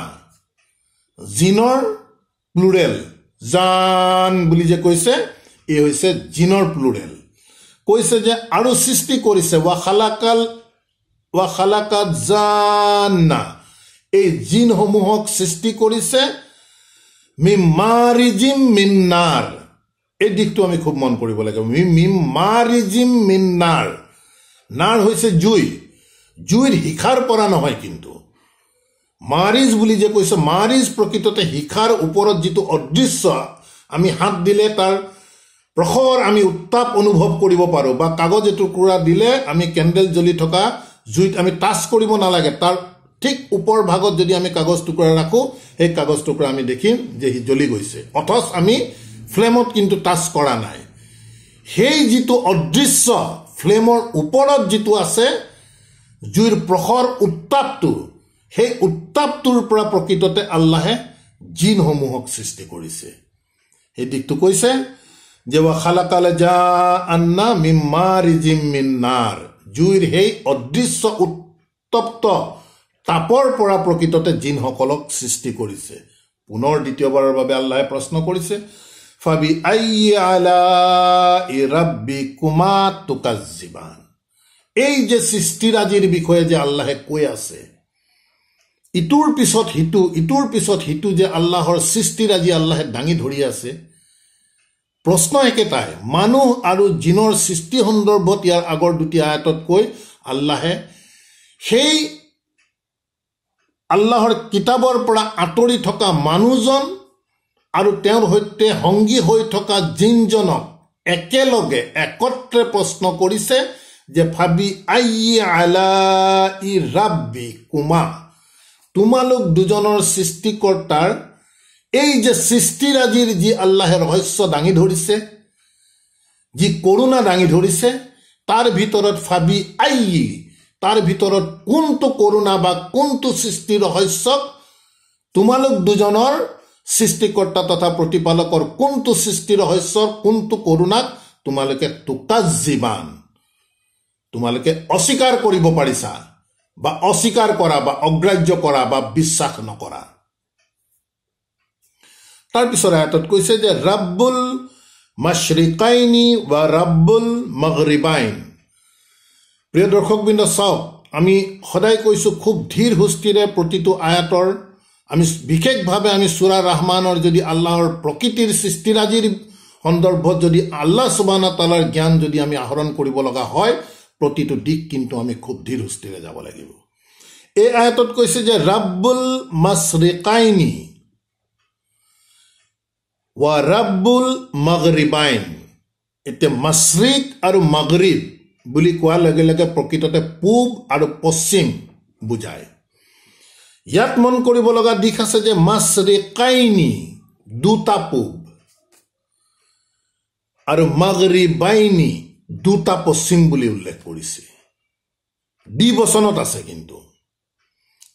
জিনৰ প্লুৰেল জান বুলি যে কৈছে ই হৈছে জিনৰ প্লুৰেল কৈছে যে আৰু সৃষ্টি কৰিছে ৱা খালাকাল ৱা খালাকাত এই জিনসমূহক সৃষ্টি কৰিছে মিমাৰিজিম মিন্নাৰ এই দিশটো আমি খুব মন কৰিব লাগে মিমাৰিজিম মিন্নাৰ নাৰ হৈছে জুই জুইৰ শিখাৰ পৰা নহয় কিন্তু মাৰিজ বুলি যে কৈছে মাৰিজ প্ৰকৃততে শিখাৰ ওপৰত যিটো অদৃশ্য আমি হাত দিলে তাৰ প্ৰখৰ আমি উত্তাপ অনুভৱ কৰিব পাৰোঁ বা কাগজ এটুকুৰা দিলে আমি কেণ্ডেল জ্বলি থকা জুইত আমি টাচ কৰিব নালাগে তাৰ ঠিক ওপৰ ভাগত যদি আমি কাগজ টুকুৰা ৰাখোঁ সেই কাগজ টুকুৰা আমি দেখিম যে সি জ্বলি গৈছে অথচ আমি ফ্লেমত কিন্তু টাচ কৰা নাই সেই যিটো অদৃশ্য ফ্লেমৰ ওপৰত যিটো আছে জুইৰ প্ৰখৰ উত্তাপটো সেই উত্তাপটোৰ পৰা প্ৰকৃততে আল্লাহে জিনসমূহক সৃষ্টি কৰিছে সেই দিশটো কৈছে যে ৱালাকালে জা জুইৰ সেই অদৃশ্য উত্তপ্ত তাপৰ পৰা প্ৰকৃততে জিনসকলক সৃষ্টি কৰিছে পুনৰ দ্বিতীয়বাৰৰ বাবে আল্লাহে প্ৰশ্ন কৰিছে এই যে সৃষ্টিৰাজিৰ বিষয়ে যে আল্লাহে কৈ আছে ইটোৰ পিছত সিটো ইটোৰ পিছত সিটো যে আল্লাহৰ সৃষ্টিৰ আজি আল্লাহে দাঙি ধৰি আছে প্ৰশ্ন একেটাই মানুহ আৰু জিনৰ সৃষ্টি সন্দৰ্ভত ইয়াৰ আগৰ দুটি আয়াতত কৈ আল্লাহে সেই আল্লাহৰ কিতাপৰ পৰা আঁতৰি থকা মানুহজন আৰু তেওঁৰ সৈতে সংগী হৈ থকা জিনজনক একেলগে একত্ৰে প্ৰশ্ন কৰিছে যে ভাবি আই আলা ই ৰাবি কুমাৰ তোমালোক দুজনৰ সৃষ্টিকৰ্তাৰ এই যে সৃষ্টিৰাজিৰ যি আল্লাহে ৰহস্য দাঙি ধৰিছে যি কৰোণা দাঙি ধৰিছে তাৰ ভিতৰত ফাবি আই তাৰ ভিতৰত কোনটো কৰোণা বা কোনটো সৃষ্টি ৰহস্যক তোমালোক দুজনৰ সৃষ্টিকৰ্তা তথা প্ৰতিপালকৰ কোনটো সৃষ্টি ৰহস্যৰ কোনটো কৰোণাক তোমালোকে টোকাজ যিমান তোমালোকে অস্বীকাৰ কৰিব পাৰিছা বা অস্বীকাৰ কৰা বা অগ্ৰাহ্য কৰা বা বিশ্বাস নকৰা তাৰপিছত আয়াতত কৈছে যে ৰাব্বুল মাশ্ৰিকাইনি বা ৰাব্বুল মগৰিবাইন প্ৰিয় দৰ্শকবৃন্দ চাওক আমি সদায় কৈছোঁ খুব ধীৰ সুস্থিৰে প্ৰতিটো আয়াতৰ আমি বিশেষভাৱে আমি চুৰা ৰহমানৰ যদি আল্লাহৰ প্ৰকৃতিৰ সৃষ্টিৰাজিৰ সন্দৰ্ভত যদি আল্লাহ চুবানা তালাৰ জ্ঞান যদি আমি আহৰণ কৰিব লগা হয় প্ৰতিটো দিশ কিন্তু আমি খুব ধীৰস্থিৰে যাব লাগিব এই আয়াতত কৈছে যে ৰাব্বুল মাছৰিকাইনি ৱা ৰাব্বুল মগৰিবাইন এতিয়া মাছৰিক আৰু মগৰিব বুলি কোৱাৰ লগে লগে প্ৰকৃততে পূব আৰু পশ্চিম বুজায় ইয়াত মন কৰিব লগা দিশ আছে যে মাছৰিকাইনি দুটা পূব আৰু মগৰিবাইনী দুটা পশ্চিম বুলি উল্লেখ কৰিছে দি বচনত আছে কিন্তু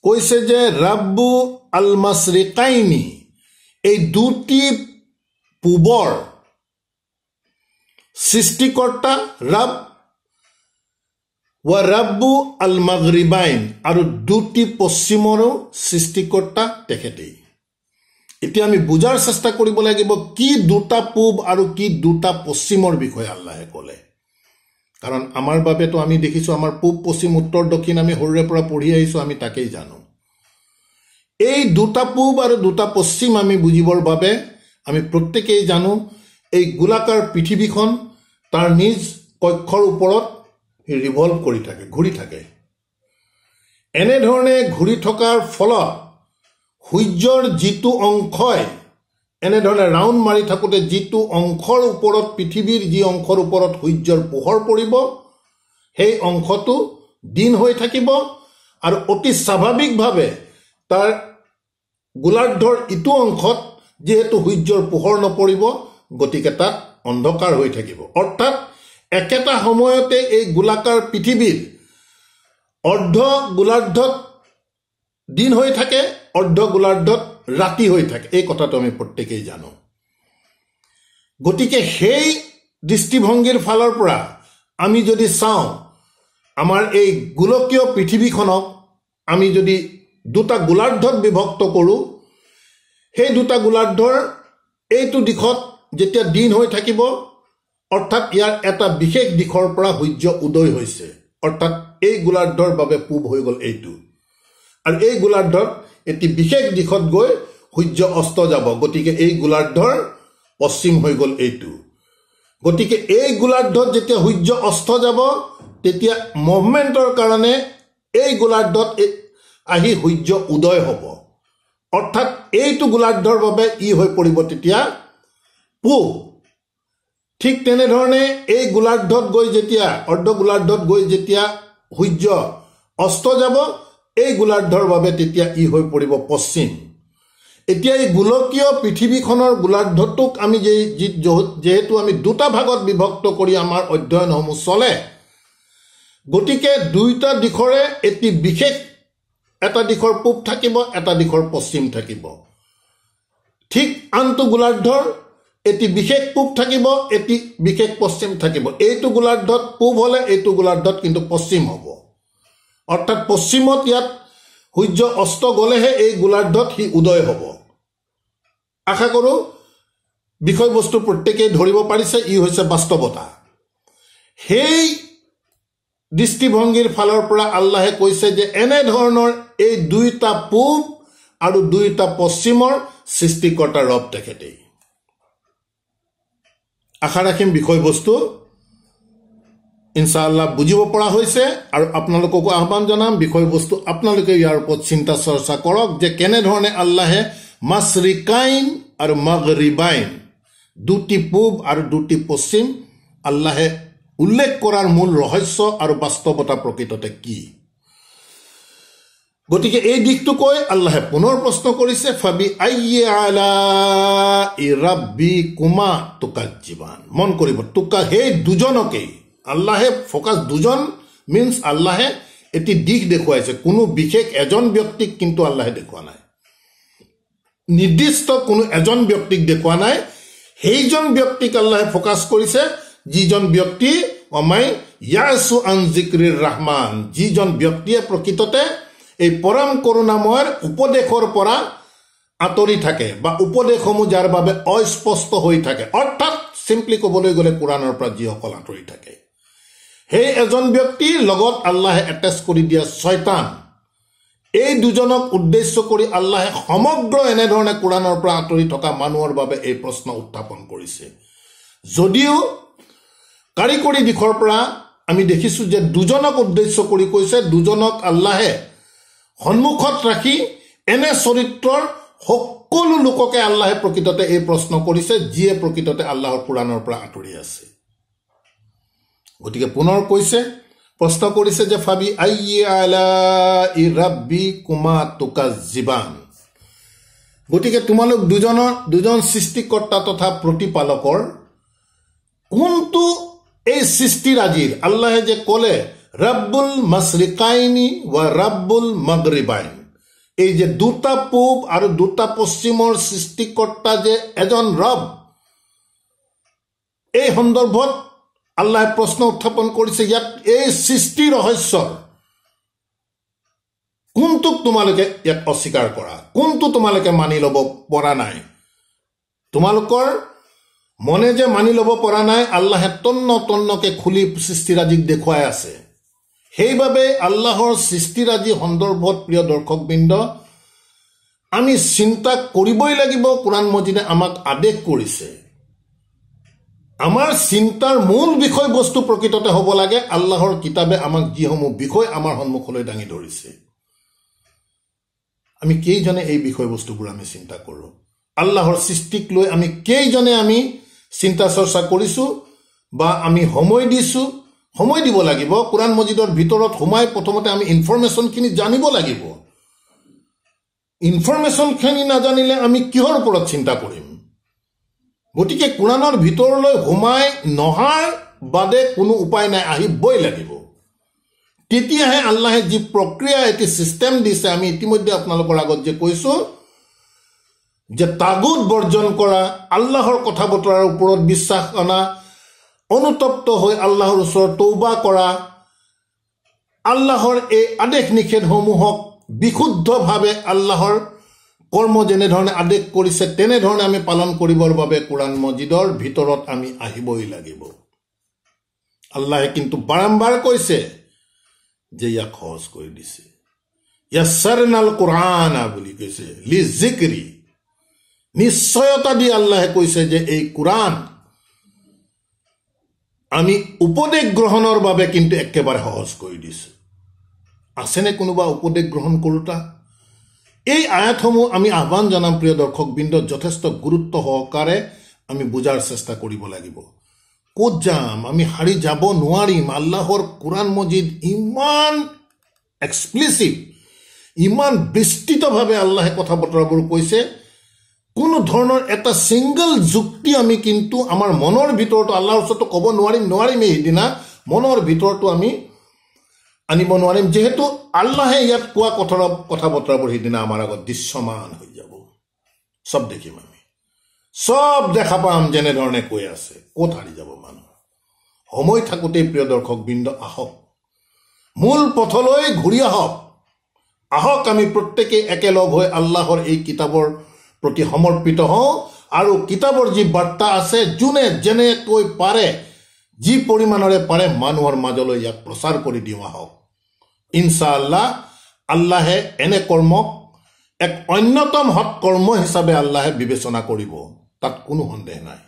কৈছে যে ৰাবু আলমাছৰি কাইনি এই দুটি পূবৰ সৃষ্টিকৰ্তা ৰাব ৱা ৰাব্বু আলমাগৰিবাইন আৰু দুটি পশ্চিমৰো সৃষ্টিকৰ্তা তেখেতেই এতিয়া আমি বুজাৰ চেষ্টা কৰিব লাগিব কি দুটা পূব আৰু কি দুটা পশ্চিমৰ বিষয়ে আল্লাহে ক'লে কাৰণ আমাৰ বাবেতো আমি দেখিছোঁ আমাৰ পূব পশ্চিম উত্তৰ দক্ষিণ আমি সৰুৰে পৰা পঢ়ি আহিছোঁ আমি তাকেই জানো এই দুটা পূব আৰু দুটা পশ্চিম আমি বুজিবৰ বাবে আমি প্ৰত্যেকেই জানো এই গোলাকাৰ পৃথিৱীখন তাৰ নিজ কক্ষৰ ওপৰত ৰিভল্ভ কৰি থাকে ঘূৰি থাকে এনেধৰণে ঘূৰি থকাৰ ফলত সূৰ্যৰ যিটো অংশই এনেধৰণে ৰাউণ্ড মাৰি থাকোঁতে যিটো অংশৰ ওপৰত পৃথিৱীৰ যি অংশৰ ওপৰত সূৰ্যৰ পোহৰ পৰিব সেই অংশটো দিন হৈ থাকিব আৰু অতি স্বাভাৱিকভাৱে তাৰ গোলাৰ্ধৰ ইটো অংশত যিহেতু সূৰ্যৰ পোহৰ নপৰিব গতিকে তাত অন্ধকাৰ হৈ থাকিব অৰ্থাৎ একেটা সময়তে এই গোলাকাৰ পৃথিৱীৰ অৰ্ধ গোলাৰ্ধত দিন হৈ থাকে অৰ্ধ গোলাৰ্ধত ৰাতি হৈ থাকে এই কথাটো আমি প্ৰত্যেকেই জানো গতিকে সেই দৃষ্টিভংগীৰ ফালৰ পৰা আমি যদি চাওঁ আমাৰ এই গোলকীয় পৃথিৱীখনক আমি যদি দুটা গোলাৰ্ধত বিভক্ত কৰোঁ সেই দুটা গোলাৰ্ধৰ এইটো দিশত যেতিয়া দিন হৈ থাকিব অৰ্থাৎ ইয়াৰ এটা বিশেষ দিশৰ পৰা সূৰ্য উদয় হৈছে অৰ্থাৎ এই গোলাৰ্ধৰ বাবে পূব হৈ গ'ল এইটো আৰু এই গোলাৰ্ধত এটি বিশেষ দিশত গৈ সূৰ্য অস্ত যাব গতিকে এই গোলাৰ্ধৰ পশ্চিম হৈ গ'ল এইটো গতিকে এই গোলাৰ্ধত যেতিয়া সূৰ্য অস্ত যাব তেতিয়া মুভমেণ্টৰ কাৰণে এই গোলাৰ্ধত আহি সূৰ্য উদয় হ'ব অৰ্থাৎ এইটো গোলাৰ্ধৰ বাবে ই হৈ পৰিব তেতিয়া পু ঠিক তেনেধৰণে এই গোলাৰ্ধত গৈ যেতিয়া অৰ্ধ গোলাৰ্ধত গৈ যেতিয়া সূৰ্য অস্ত যাব এই গোলাৰ্ধৰ বাবে তেতিয়া ই হৈ পৰিব পশ্চিম এতিয়া এই গোলকীয় পৃথিৱীখনৰ গোলাৰ্ধটোক আমি যে যিহেতু আমি দুটা ভাগত বিভক্ত কৰি আমাৰ অধ্যয়নসমূহ চলে গতিকে দুয়োটা দিশৰে এটি বিশেষ এটা দিশৰ পূব থাকিব এটা দিশৰ পশ্চিম থাকিব ঠিক আনটো গোলাৰ্ধৰ এটি বিশেষ পূব থাকিব এটি বিশেষ পশ্চিম থাকিব এইটো গোলাৰ্ধত পূব হ'লে এইটো গোলাৰ্ধত কিন্তু পশ্চিম হ'ব অৰ্থাৎ পশ্চিমত ইয়াত সূৰ্য অস্ত গ'লেহে এই গোলাৰ্ধত সি উদয় হ'ব আশা কৰোঁ বিষয়বস্তু প্ৰত্যেকেই ধৰিব পাৰিছে ই হৈছে বাস্তৱতা সেই দৃষ্টিভংগীৰ ফালৰ পৰা আল্লাহে কৈছে যে এনেধৰণৰ এই দুয়োটা পূব আৰু দুয়োটা পশ্চিমৰ সৃষ্টিকৰ্তা ৰব তেখেতেই আশা ৰাখিম বিষয়বস্তু ইনশ্বাল্লাহ বুজিব পৰা হৈছে আৰু আপোনালোককো আহ্বান জনাম বিষয়বস্তু আপোনালোকে ইয়াৰ ওপৰত চিন্তা চৰ্চা কৰক যে কেনেধৰণে আল্লাহে মাছৰিকাইন আৰু মগৰিবাইন দুটি পূব আৰু দুটি পশ্চিম আল্লাহে উল্লেখ কৰাৰ মূল ৰহস্য আৰু বাস্তৱতা প্ৰকৃততে কি গতিকে এই দিশটো কৈ আল্লাহে পুনৰ প্ৰশ্ন কৰিছে ফাবি আই কুমা টুকা জীৱান মন কৰিব টুকা সেই দুজনকেই আল্লাহে ফ'কাছ দুজন মিনছ আল্লাহে এটি দিশ দেখুৱাইছে কোনো বিশেষ এজন ব্যক্তিক কিন্তু আল্লাহে দেখুওৱা নাই নিৰ্দিষ্ট কোনো এজন ব্যক্তিক দেখুওৱা নাই সেইজন ব্যক্তিক আল্লাহে ফ'কাছ কৰিছে যিজন ব্যক্তি অমাই ইয়াছু আন জিক্ৰিৰ ৰাহমান যিজন ব্যক্তিয়ে প্ৰকৃততে এই পৰম কৰোণাময়ৰ উপদেশৰ পৰা আঁতৰি থাকে বা উপদেশসমূহ যাৰ বাবে অস্পষ্ট হৈ থাকে অৰ্থাৎ চিম্পলি ক'বলৈ গ'লে কোৰাণৰ পৰা যিসকল আঁতৰি থাকে সেই এজন ব্যক্তিৰ লগত আল্লাহে এটেচ কৰি দিয়া ছয়তান এই দুজনক উদ্দেশ্য কৰি আল্লাহে সমগ্ৰ এনেধৰণে কোৰাণৰ পৰা আঁতৰি থকা মানুহৰ বাবে এই প্ৰশ্ন উত্থাপন কৰিছে যদিও কাৰিকৰী দিশৰ পৰা আমি দেখিছোঁ যে দুজনক উদ্দেশ্য কৰি কৈছে দুজনক আল্লাহে সন্মুখত ৰাখি এনে চৰিত্ৰৰ সকলো লোককে আল্লাহে প্ৰকৃততে এই প্ৰশ্ন কৰিছে যিয়ে প্ৰকৃততে আল্লাহৰ কোৰাণৰ পৰা আঁতৰি আছে গতিকে পুনৰ কৈছে প্ৰশ্ন কৰিছে যে ফাবি আই আলা ই ৰাব্বি কুমা টোকা জীৱান গতিকে তোমালোক দুজনৰ দুজন সৃষ্টিকৰ্তা তথা প্ৰতিপালকৰ কোনটো এই সৃষ্টিৰাজিৰ আল্লাহে যে ক'লে ৰাব্বুল মাছৰিকাইনি বা ৰাব্বুল মগৰিবাইন এই যে দুটা পূব আৰু দুটা পশ্চিমৰ সৃষ্টিকৰ্তা যে এজন ৰব এই সন্দৰ্ভত আল্লাহে প্ৰশ্ন উত্থাপন কৰিছে ইয়াত এই সৃষ্টি ৰহস্য কোনটোক তোমালোকে ইয়াত অস্বীকাৰ কৰা কোনটো তোমালোকে মানি ল'ব পৰা নাই তোমালোকৰ মনে যে মানি ল'ব পৰা নাই আল্লাহে তন্ন তন্নকে খুলি সৃষ্টিৰাজিক দেখুৱাই আছে সেইবাবে আল্লাহৰ সৃষ্টিৰাজি সন্দৰ্ভত প্ৰিয় দৰ্শকবৃন্দ আমি চিন্তা কৰিবই লাগিব কোৰাণ মজিদে আমাক আদেশ কৰিছে আমাৰ চিন্তাৰ মূল বিষয়বস্তু প্ৰকৃততে হ'ব লাগে আল্লাহৰ কিতাপে আমাক যিসমূহ বিষয় আমাৰ সন্মুখলৈ দাঙি ধৰিছে আমি কেইজনে এই বিষয়বস্তুবোৰ আমি চিন্তা কৰোঁ আল্লাহৰ সৃষ্টিক লৈ আমি কেইজনে আমি চিন্তা চৰ্চা কৰিছোঁ বা আমি সময় দিছোঁ সময় দিব লাগিব কোৰাণ মজিদৰ ভিতৰত সোমাই প্ৰথমতে আমি ইনফৰমেশ্যনখিনি জানিব লাগিব ইনফৰ্মেশ্যনখিনি নাজানিলে আমি কিহৰ ওপৰত চিন্তা কৰিম গতিকে কোৰাণৰ ভিতৰলৈ সোমাই নহাৰ বাদে কোনো উপায় নাই আহিবই লাগিব তেতিয়াহে আল্লাহে যি প্ৰক্ৰিয়া এটি ছিষ্টেম দিছে আমি ইতিমধ্যে আপোনালোকৰ আগত যে কৈছোঁ যে তাগুত বৰ্জন কৰা আল্লাহৰ কথা বতৰাৰ ওপৰত বিশ্বাস অনা অনুতপ্ত হৈ আল্লাহৰ ওচৰত তৌবা কৰা আল্লাহৰ এই আদেশ নিষেধসমূহক বিশুদ্ধভাৱে আল্লাহৰ কৰ্ম যেনেধৰণে আদেশ কৰিছে তেনেধৰণে আমি পালন কৰিবৰ বাবে কোৰাণ মজিদৰ ভিতৰত আমি আহিবই লাগিব আল্লাহে কিন্তু বাৰম্বাৰ কৈছে যে ইয়াক সহজ কৰি দিছে ইয়াৰ কোৰাণা বুলি কৈছে লি জিকৰি নিশ্চয়তা দি আল্লাহে কৈছে যে এই কোৰাণ আমি উপদেশ গ্ৰহণৰ বাবে কিন্তু একেবাৰে সহজ কৰি দিছোঁ আছেনে কোনোবা উপদেশ গ্ৰহণ কৰোতা এই আয়াতসমূহ আমি আহ্বান জনাম প্ৰিয় দৰ্শকবৃন্দ যথেষ্ট গুৰুত্ব সহকাৰে আমি বুজাৰ চেষ্টা কৰিব লাগিব ক'ত যাম আমি হাৰি যাব নোৱাৰিম আল্লাহৰ কোৰাণ মজিদ ইমান এক্সপ্লিচিভ ইমান বিস্তৃতভাৱে আল্লাহে কথা বতৰাবোৰ কৈছে কোনো ধৰণৰ এটা ছিংগল যুক্তি আমি কিন্তু আমাৰ মনৰ ভিতৰতো আল্লাহৰ ওচৰতো ক'ব নোৱাৰিম নোৱাৰিম এইদিনা মনৰ ভিতৰতো আমি আনিব নোৱাৰিম যিহেতু আল্লাহে ইয়াত কোৱা কথৰ কথা বতৰাবোৰ সিদিনা আমাৰ আগত দৃশ্যমান হৈ যাব চব দেখিম আমি চব দেখা পাম যেনেধৰণে কৈ আছে ক'ত হাৰি যাব মানুহ সময় থাকোঁতেই প্ৰিয় দৰ্শকবৃন্দ আহক মূল পথলৈ ঘূৰি আহক আহক আমি প্ৰত্যেকেই একেলগ হৈ আল্লাহৰ এই কিতাপৰ প্ৰতি সমৰ্পিত হওঁ আৰু কিতাপৰ যি বাৰ্তা আছে যোনে যেনেকৈ পাৰে যি পৰিমাণৰে পাৰে মানুহৰ মাজলৈ ইয়াক প্ৰচাৰ কৰি দিওঁ আহক ইনশ্বাল্লাহ আল্লাহে এনে কৰ্মক এক অন্যতম সৎকৰ্ম হিচাপে আল্লাহে বিবেচনা কৰিব তাত কোনো সন্দেহ নাই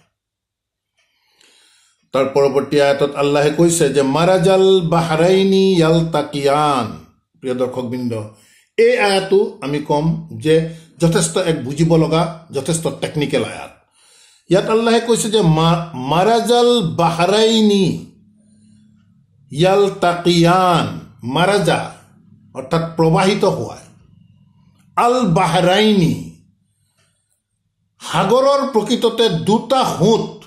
তাৰ পৰৱৰ্তী আয়াতত আল্লাহে কৈছে যে মাৰাজাল বাহাৰাইনি ইয়াল তাকিয়ান প্ৰিয় দৰ্শকবৃন্দ এই আয়াতো আমি ক'ম যে যথেষ্ট এক বুজিব লগা যথেষ্ট টেকনিকেল আয়াত ইয়াত আল্লাহে কৈছে যে মাৰাজাল বাহাৰাইনি ইয়াল তাকিয়ান মাৰাজা অৰ্থাৎ প্ৰবাহিত প্ৰবাহিত আল বাহৰাইনি সাগৰৰ প্ৰকৃততে দুটা সোঁত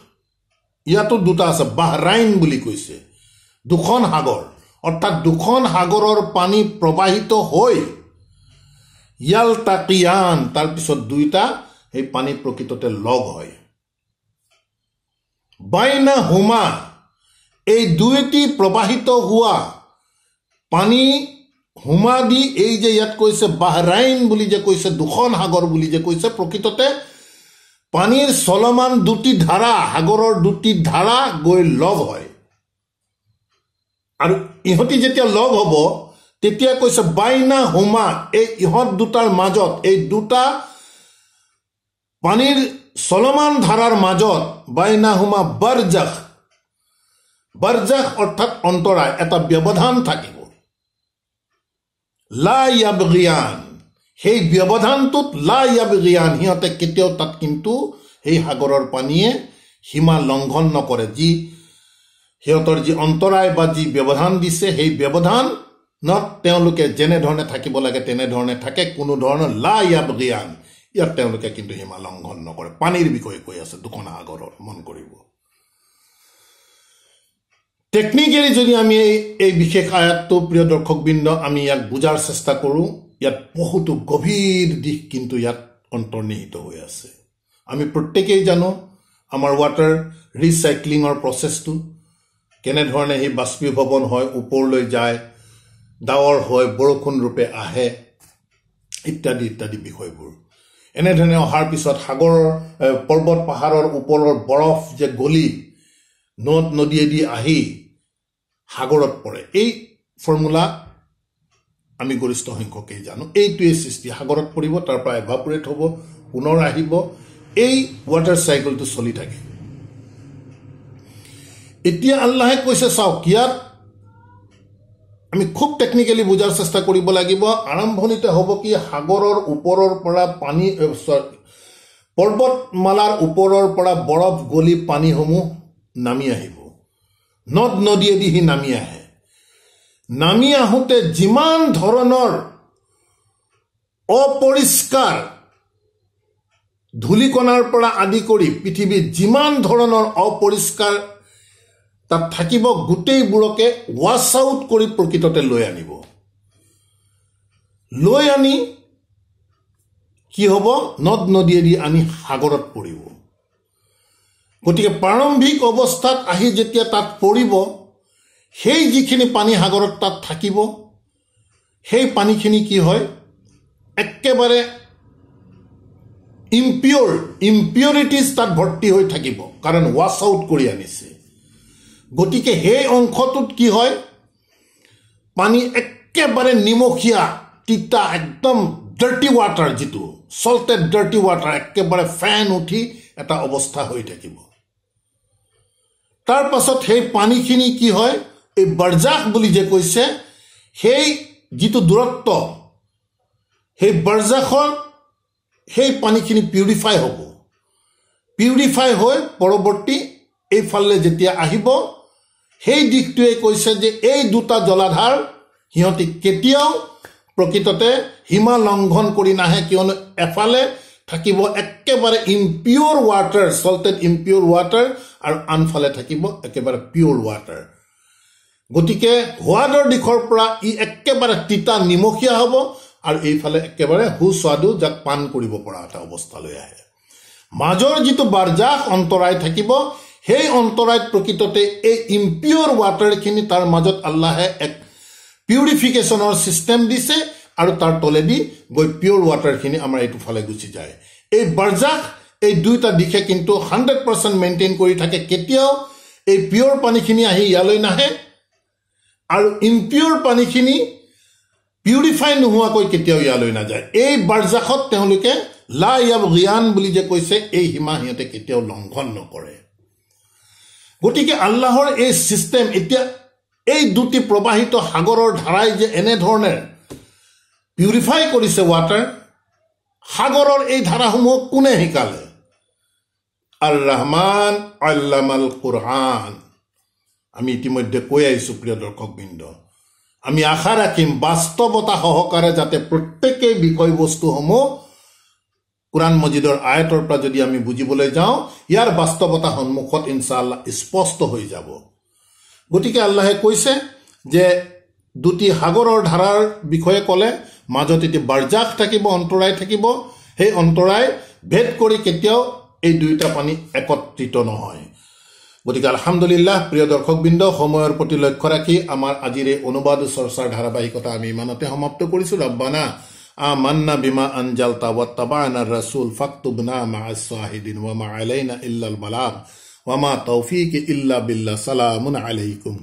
ইয়াতো দুটা আছে বাহৰাইন বুলি কৈছে দুখন সাগৰ অৰ্থাৎ দুখন সাগৰৰ পানী প্ৰবাহিত হৈ ইয়াল তাকিয়ান তাৰপিছত দুইটা সেই পানী প্ৰকৃততে লগ হয় বাইনা হুমা এই দুইটি প্ৰবাহিত হোৱা পানী হুমা দি এই যে ইয়াত কৈছে বাহৰাইন বুলি যে কৈছে দুখন সাগৰ বুলি যে কৈছে প্ৰকৃততে পানীৰ চলমান দুটি ধাৰা সাগৰৰ দুটি ধাৰা গৈ লগ হয় আৰু ইহঁতি যেতিয়া লগ হ'ব তেতিয়া কৈছে বাইনা হুমা এই ইহঁত দুটাৰ মাজত এই দুটা পানীৰ চলমান ধাৰাৰ মাজত বাইনা হুমা বাৰজাস বাৰজাস অৰ্থাৎ অন্তৰায় এটা ব্যৱধান থাকিব লাইয়াবিয়ান সেই ব্যৱধানটোত লাইয়াবিয়ান সিহঁতে কেতিয়াও তাত কিন্তু সেই সাগৰৰ পানীয়ে সীমা লংঘন নকৰে যি সিহঁতৰ যি অন্তৰায় বা যি ব্যৱধান দিছে সেই ব্যৱধানত তেওঁলোকে যেনেধৰণে থাকিব লাগে তেনেধৰণে থাকে কোনো ধৰণৰ লাইয়াবিয়ান ইয়াত তেওঁলোকে কিন্তু সীমা লংঘন নকৰে পানীৰ বিষয়ে কৈ আছে দুখন সাগৰৰ মন কৰিব টেকনিকেলি যদি আমি এই বিশেষ আয়াতটো প্ৰিয় দৰ্শকবৃন্দ আমি ইয়াক বুজাৰ চেষ্টা কৰোঁ ইয়াত বহুতো গভীৰ দিশ কিন্তু ইয়াত অন্তৰ্নিহিত হৈ আছে আমি প্ৰত্যেকেই জানো আমাৰ ৱাটাৰ ৰিচাইক্লিঙৰ প্ৰচেছটো কেনেধৰণে সেই বাষ্পীভৱন হয় ওপৰলৈ যায় ডাৱৰ হয় বৰষুণৰূপে আহে ইত্যাদি ইত্যাদি বিষয়বোৰ এনেধৰণে অহাৰ পিছত সাগৰৰ পৰ্বত পাহাৰৰ ওপৰৰ বৰফ যে গলি নদ নদীয়েদি আহি সাগৰত পৰে এই ফৰ্মুলা আমি গৰিষ্ঠ সংখ্যকেই জানো এইটোৱে সৃষ্টি সাগৰত পৰিব তাৰ পৰা এভাপৰেট হ'ব পুনৰ আহিব এই ৱাটাৰ চাইকেলটো চলি থাকে এতিয়া আল্লাহে কৈছে চাওক ইয়াত আমি খুব টেকনিকেলি বুজাৰ চেষ্টা কৰিব লাগিব আৰম্ভণিতে হ'ব কি সাগৰৰ ওপৰৰ পৰা পানী পৰ্বতমালাৰ ওপৰৰ পৰা বৰফ গলি পানীসমূহ নামি আহিব নদ নদীয়েদি সি নামি আহে নামি আহোঁতে যিমান ধৰণৰ অপৰিষ্কাৰ ধূলিকণাৰ পৰা আদি কৰি পৃথিৱীত যিমান ধৰণৰ অপৰিষ্কাৰ তাত থাকিব গোটেইবোৰকে ৱাশ্ব আউট কৰি প্ৰকৃততে লৈ আনিব লৈ আনি কি হ'ব নদ নদীয়েদি আনি সাগৰত পৰিব গতিকে প্ৰাৰম্ভিক অৱস্থাত আহি যেতিয়া তাত পৰিব সেই যিখিনি পানী সাগৰত তাত থাকিব সেই পানীখিনি কি হয় একেবাৰে ইম্পিয়ৰ ইম্পিয়ৰিটিজ তাত ভৰ্তি হৈ থাকিব কাৰণ ৱাশ্ব আউট কৰি আনিছে গতিকে সেই অংশটোত কি হয় পানী একেবাৰে নিমখীয়া তিতা একদম ডাৰ্টি ৱাটাৰ যিটো চল্টেড ডাৰ্টি ৱাটাৰ একেবাৰে ফেন উঠি এটা অৱস্থা হৈ থাকিব তাৰ পাছত সেই পানীখিনি কি হয় এই বৰজাস বুলি যে কৈছে সেই যিটো দূৰত্ব সেই বৰজাসৰ সেই পানীখিনি পিউৰিফাই হ'ব পিউৰিফাই হৈ পৰৱৰ্তী এইফালে যেতিয়া আহিব সেই দিশটোৱে কৈছে যে এই দুটা জলাধাৰ সিহঁতি কেতিয়াও প্ৰকৃততে সীমা লংঘন কৰি নাহে কিয়নো এফালে থাকিব একেবাৰে ইমপিয়'ৰ ৱাটাৰ চল্টেড ইম্পিয়'ৰ ৱাটাৰ আৰু আনফালে থাকিব একেবাৰে পিয়'ৰ ৱাটাৰ গতিকে সোৱাদৰ দিশৰ পৰা ই একেবাৰে তিতা নিমখীয়া হ'ব আৰু এইফালে একেবাৰে সুস্বাদু যাক পান কৰিব পৰা এটা অৱস্থালৈ আহে মাজৰ যিটো বাৰ্জাস অন্তৰাই থাকিব সেই অন্তৰাইত প্ৰকৃততে এই ইম্পিয়'ৰ ৱাটাৰখিনি তাৰ মাজত আল্লাহে এক পিউৰিফিকেশ্যনৰ ছিষ্টেম দিছে আৰু তাৰ তলেদি গৈ পিয়'ৰ ৱাটাৰখিনি আমাৰ এইটো ফালে গুচি যায় এই বাৰ্জাক এই দুয়োটা দিশে কিন্তু হাণ্ড্ৰেড পাৰ্চেণ্ট মেইনটেইন কৰি থাকে কেতিয়াও এই পিয়'ৰ পানীখিনি আহি ইয়ালৈ নাহে আৰু ইমপিয়'ৰ পানীখিনি পিউৰিফাই নোহোৱাকৈ কেতিয়াও ইয়ালৈ নাযায় এই বাৰ্জাকত তেওঁলোকে লা ইয়াব জ্ঞান বুলি যে কৈছে এই সীমা সিহঁতে কেতিয়াও লংঘন নকৰে গতিকে আল্লাহৰ এই ছিষ্টেম এতিয়া এই দুটি প্ৰবাহিত সাগৰৰ ধাৰাই যে এনেধৰণে পিউৰিফাই কৰিছে ৱাটাৰ সাগৰৰ এই ধাৰাসমূহক কোনে শিকালে আল ৰহমান আল্লাম আল কোৰহান আমি ইতিমধ্যে কৈ আহিছোঁ প্ৰিয় দৰ্শকবৃন্দ আমি আশা ৰাখিম বাস্তৱতা সহকাৰে যাতে প্ৰত্যেকেই বিষয়বস্তুসমূহ কোৰাণ মজিদৰ আয়তৰ পৰা যদি আমি বুজিবলৈ যাওঁ ইয়াৰ বাস্তৱতা সন্মুখত আল্লাহ স্পষ্ট হৈ যাব গতিকে আল্লাহে কৈছে যে দুটি সাগৰৰ ধাৰাৰ বিষয়ে ক'লে মাজত এতিয়া বাৰ্জাক থাকিব অন্তৰাই থাকিব সেই অন্তৰাই ভেদ কৰি কেতিয়াও এই দুয়োটা পানী একত্ৰিত নহয় গতিকে আলহামদুলিল্লাহ প্ৰিয় দৰ্শকবৃন্দ সময়ৰ প্ৰতি লক্ষ্য ৰাখি আমাৰ আজিৰ এই অনুবাদ চৰ্চাৰ ধাৰাবাহিকতা আমি ইমানতে সমাপ্ত কৰিছোঁ ৰব্বানা আ মান্না বিমা আঞ্জাল তাৱাত্তাবানা ৰাসুল ফাক্তুবনা মা আছাহিদিন ৱা মা আলাইনা ইল্লাল বালাগ ৱা মা তৌফিক ইল্লা বিল্লা সালামুন আলাইকুম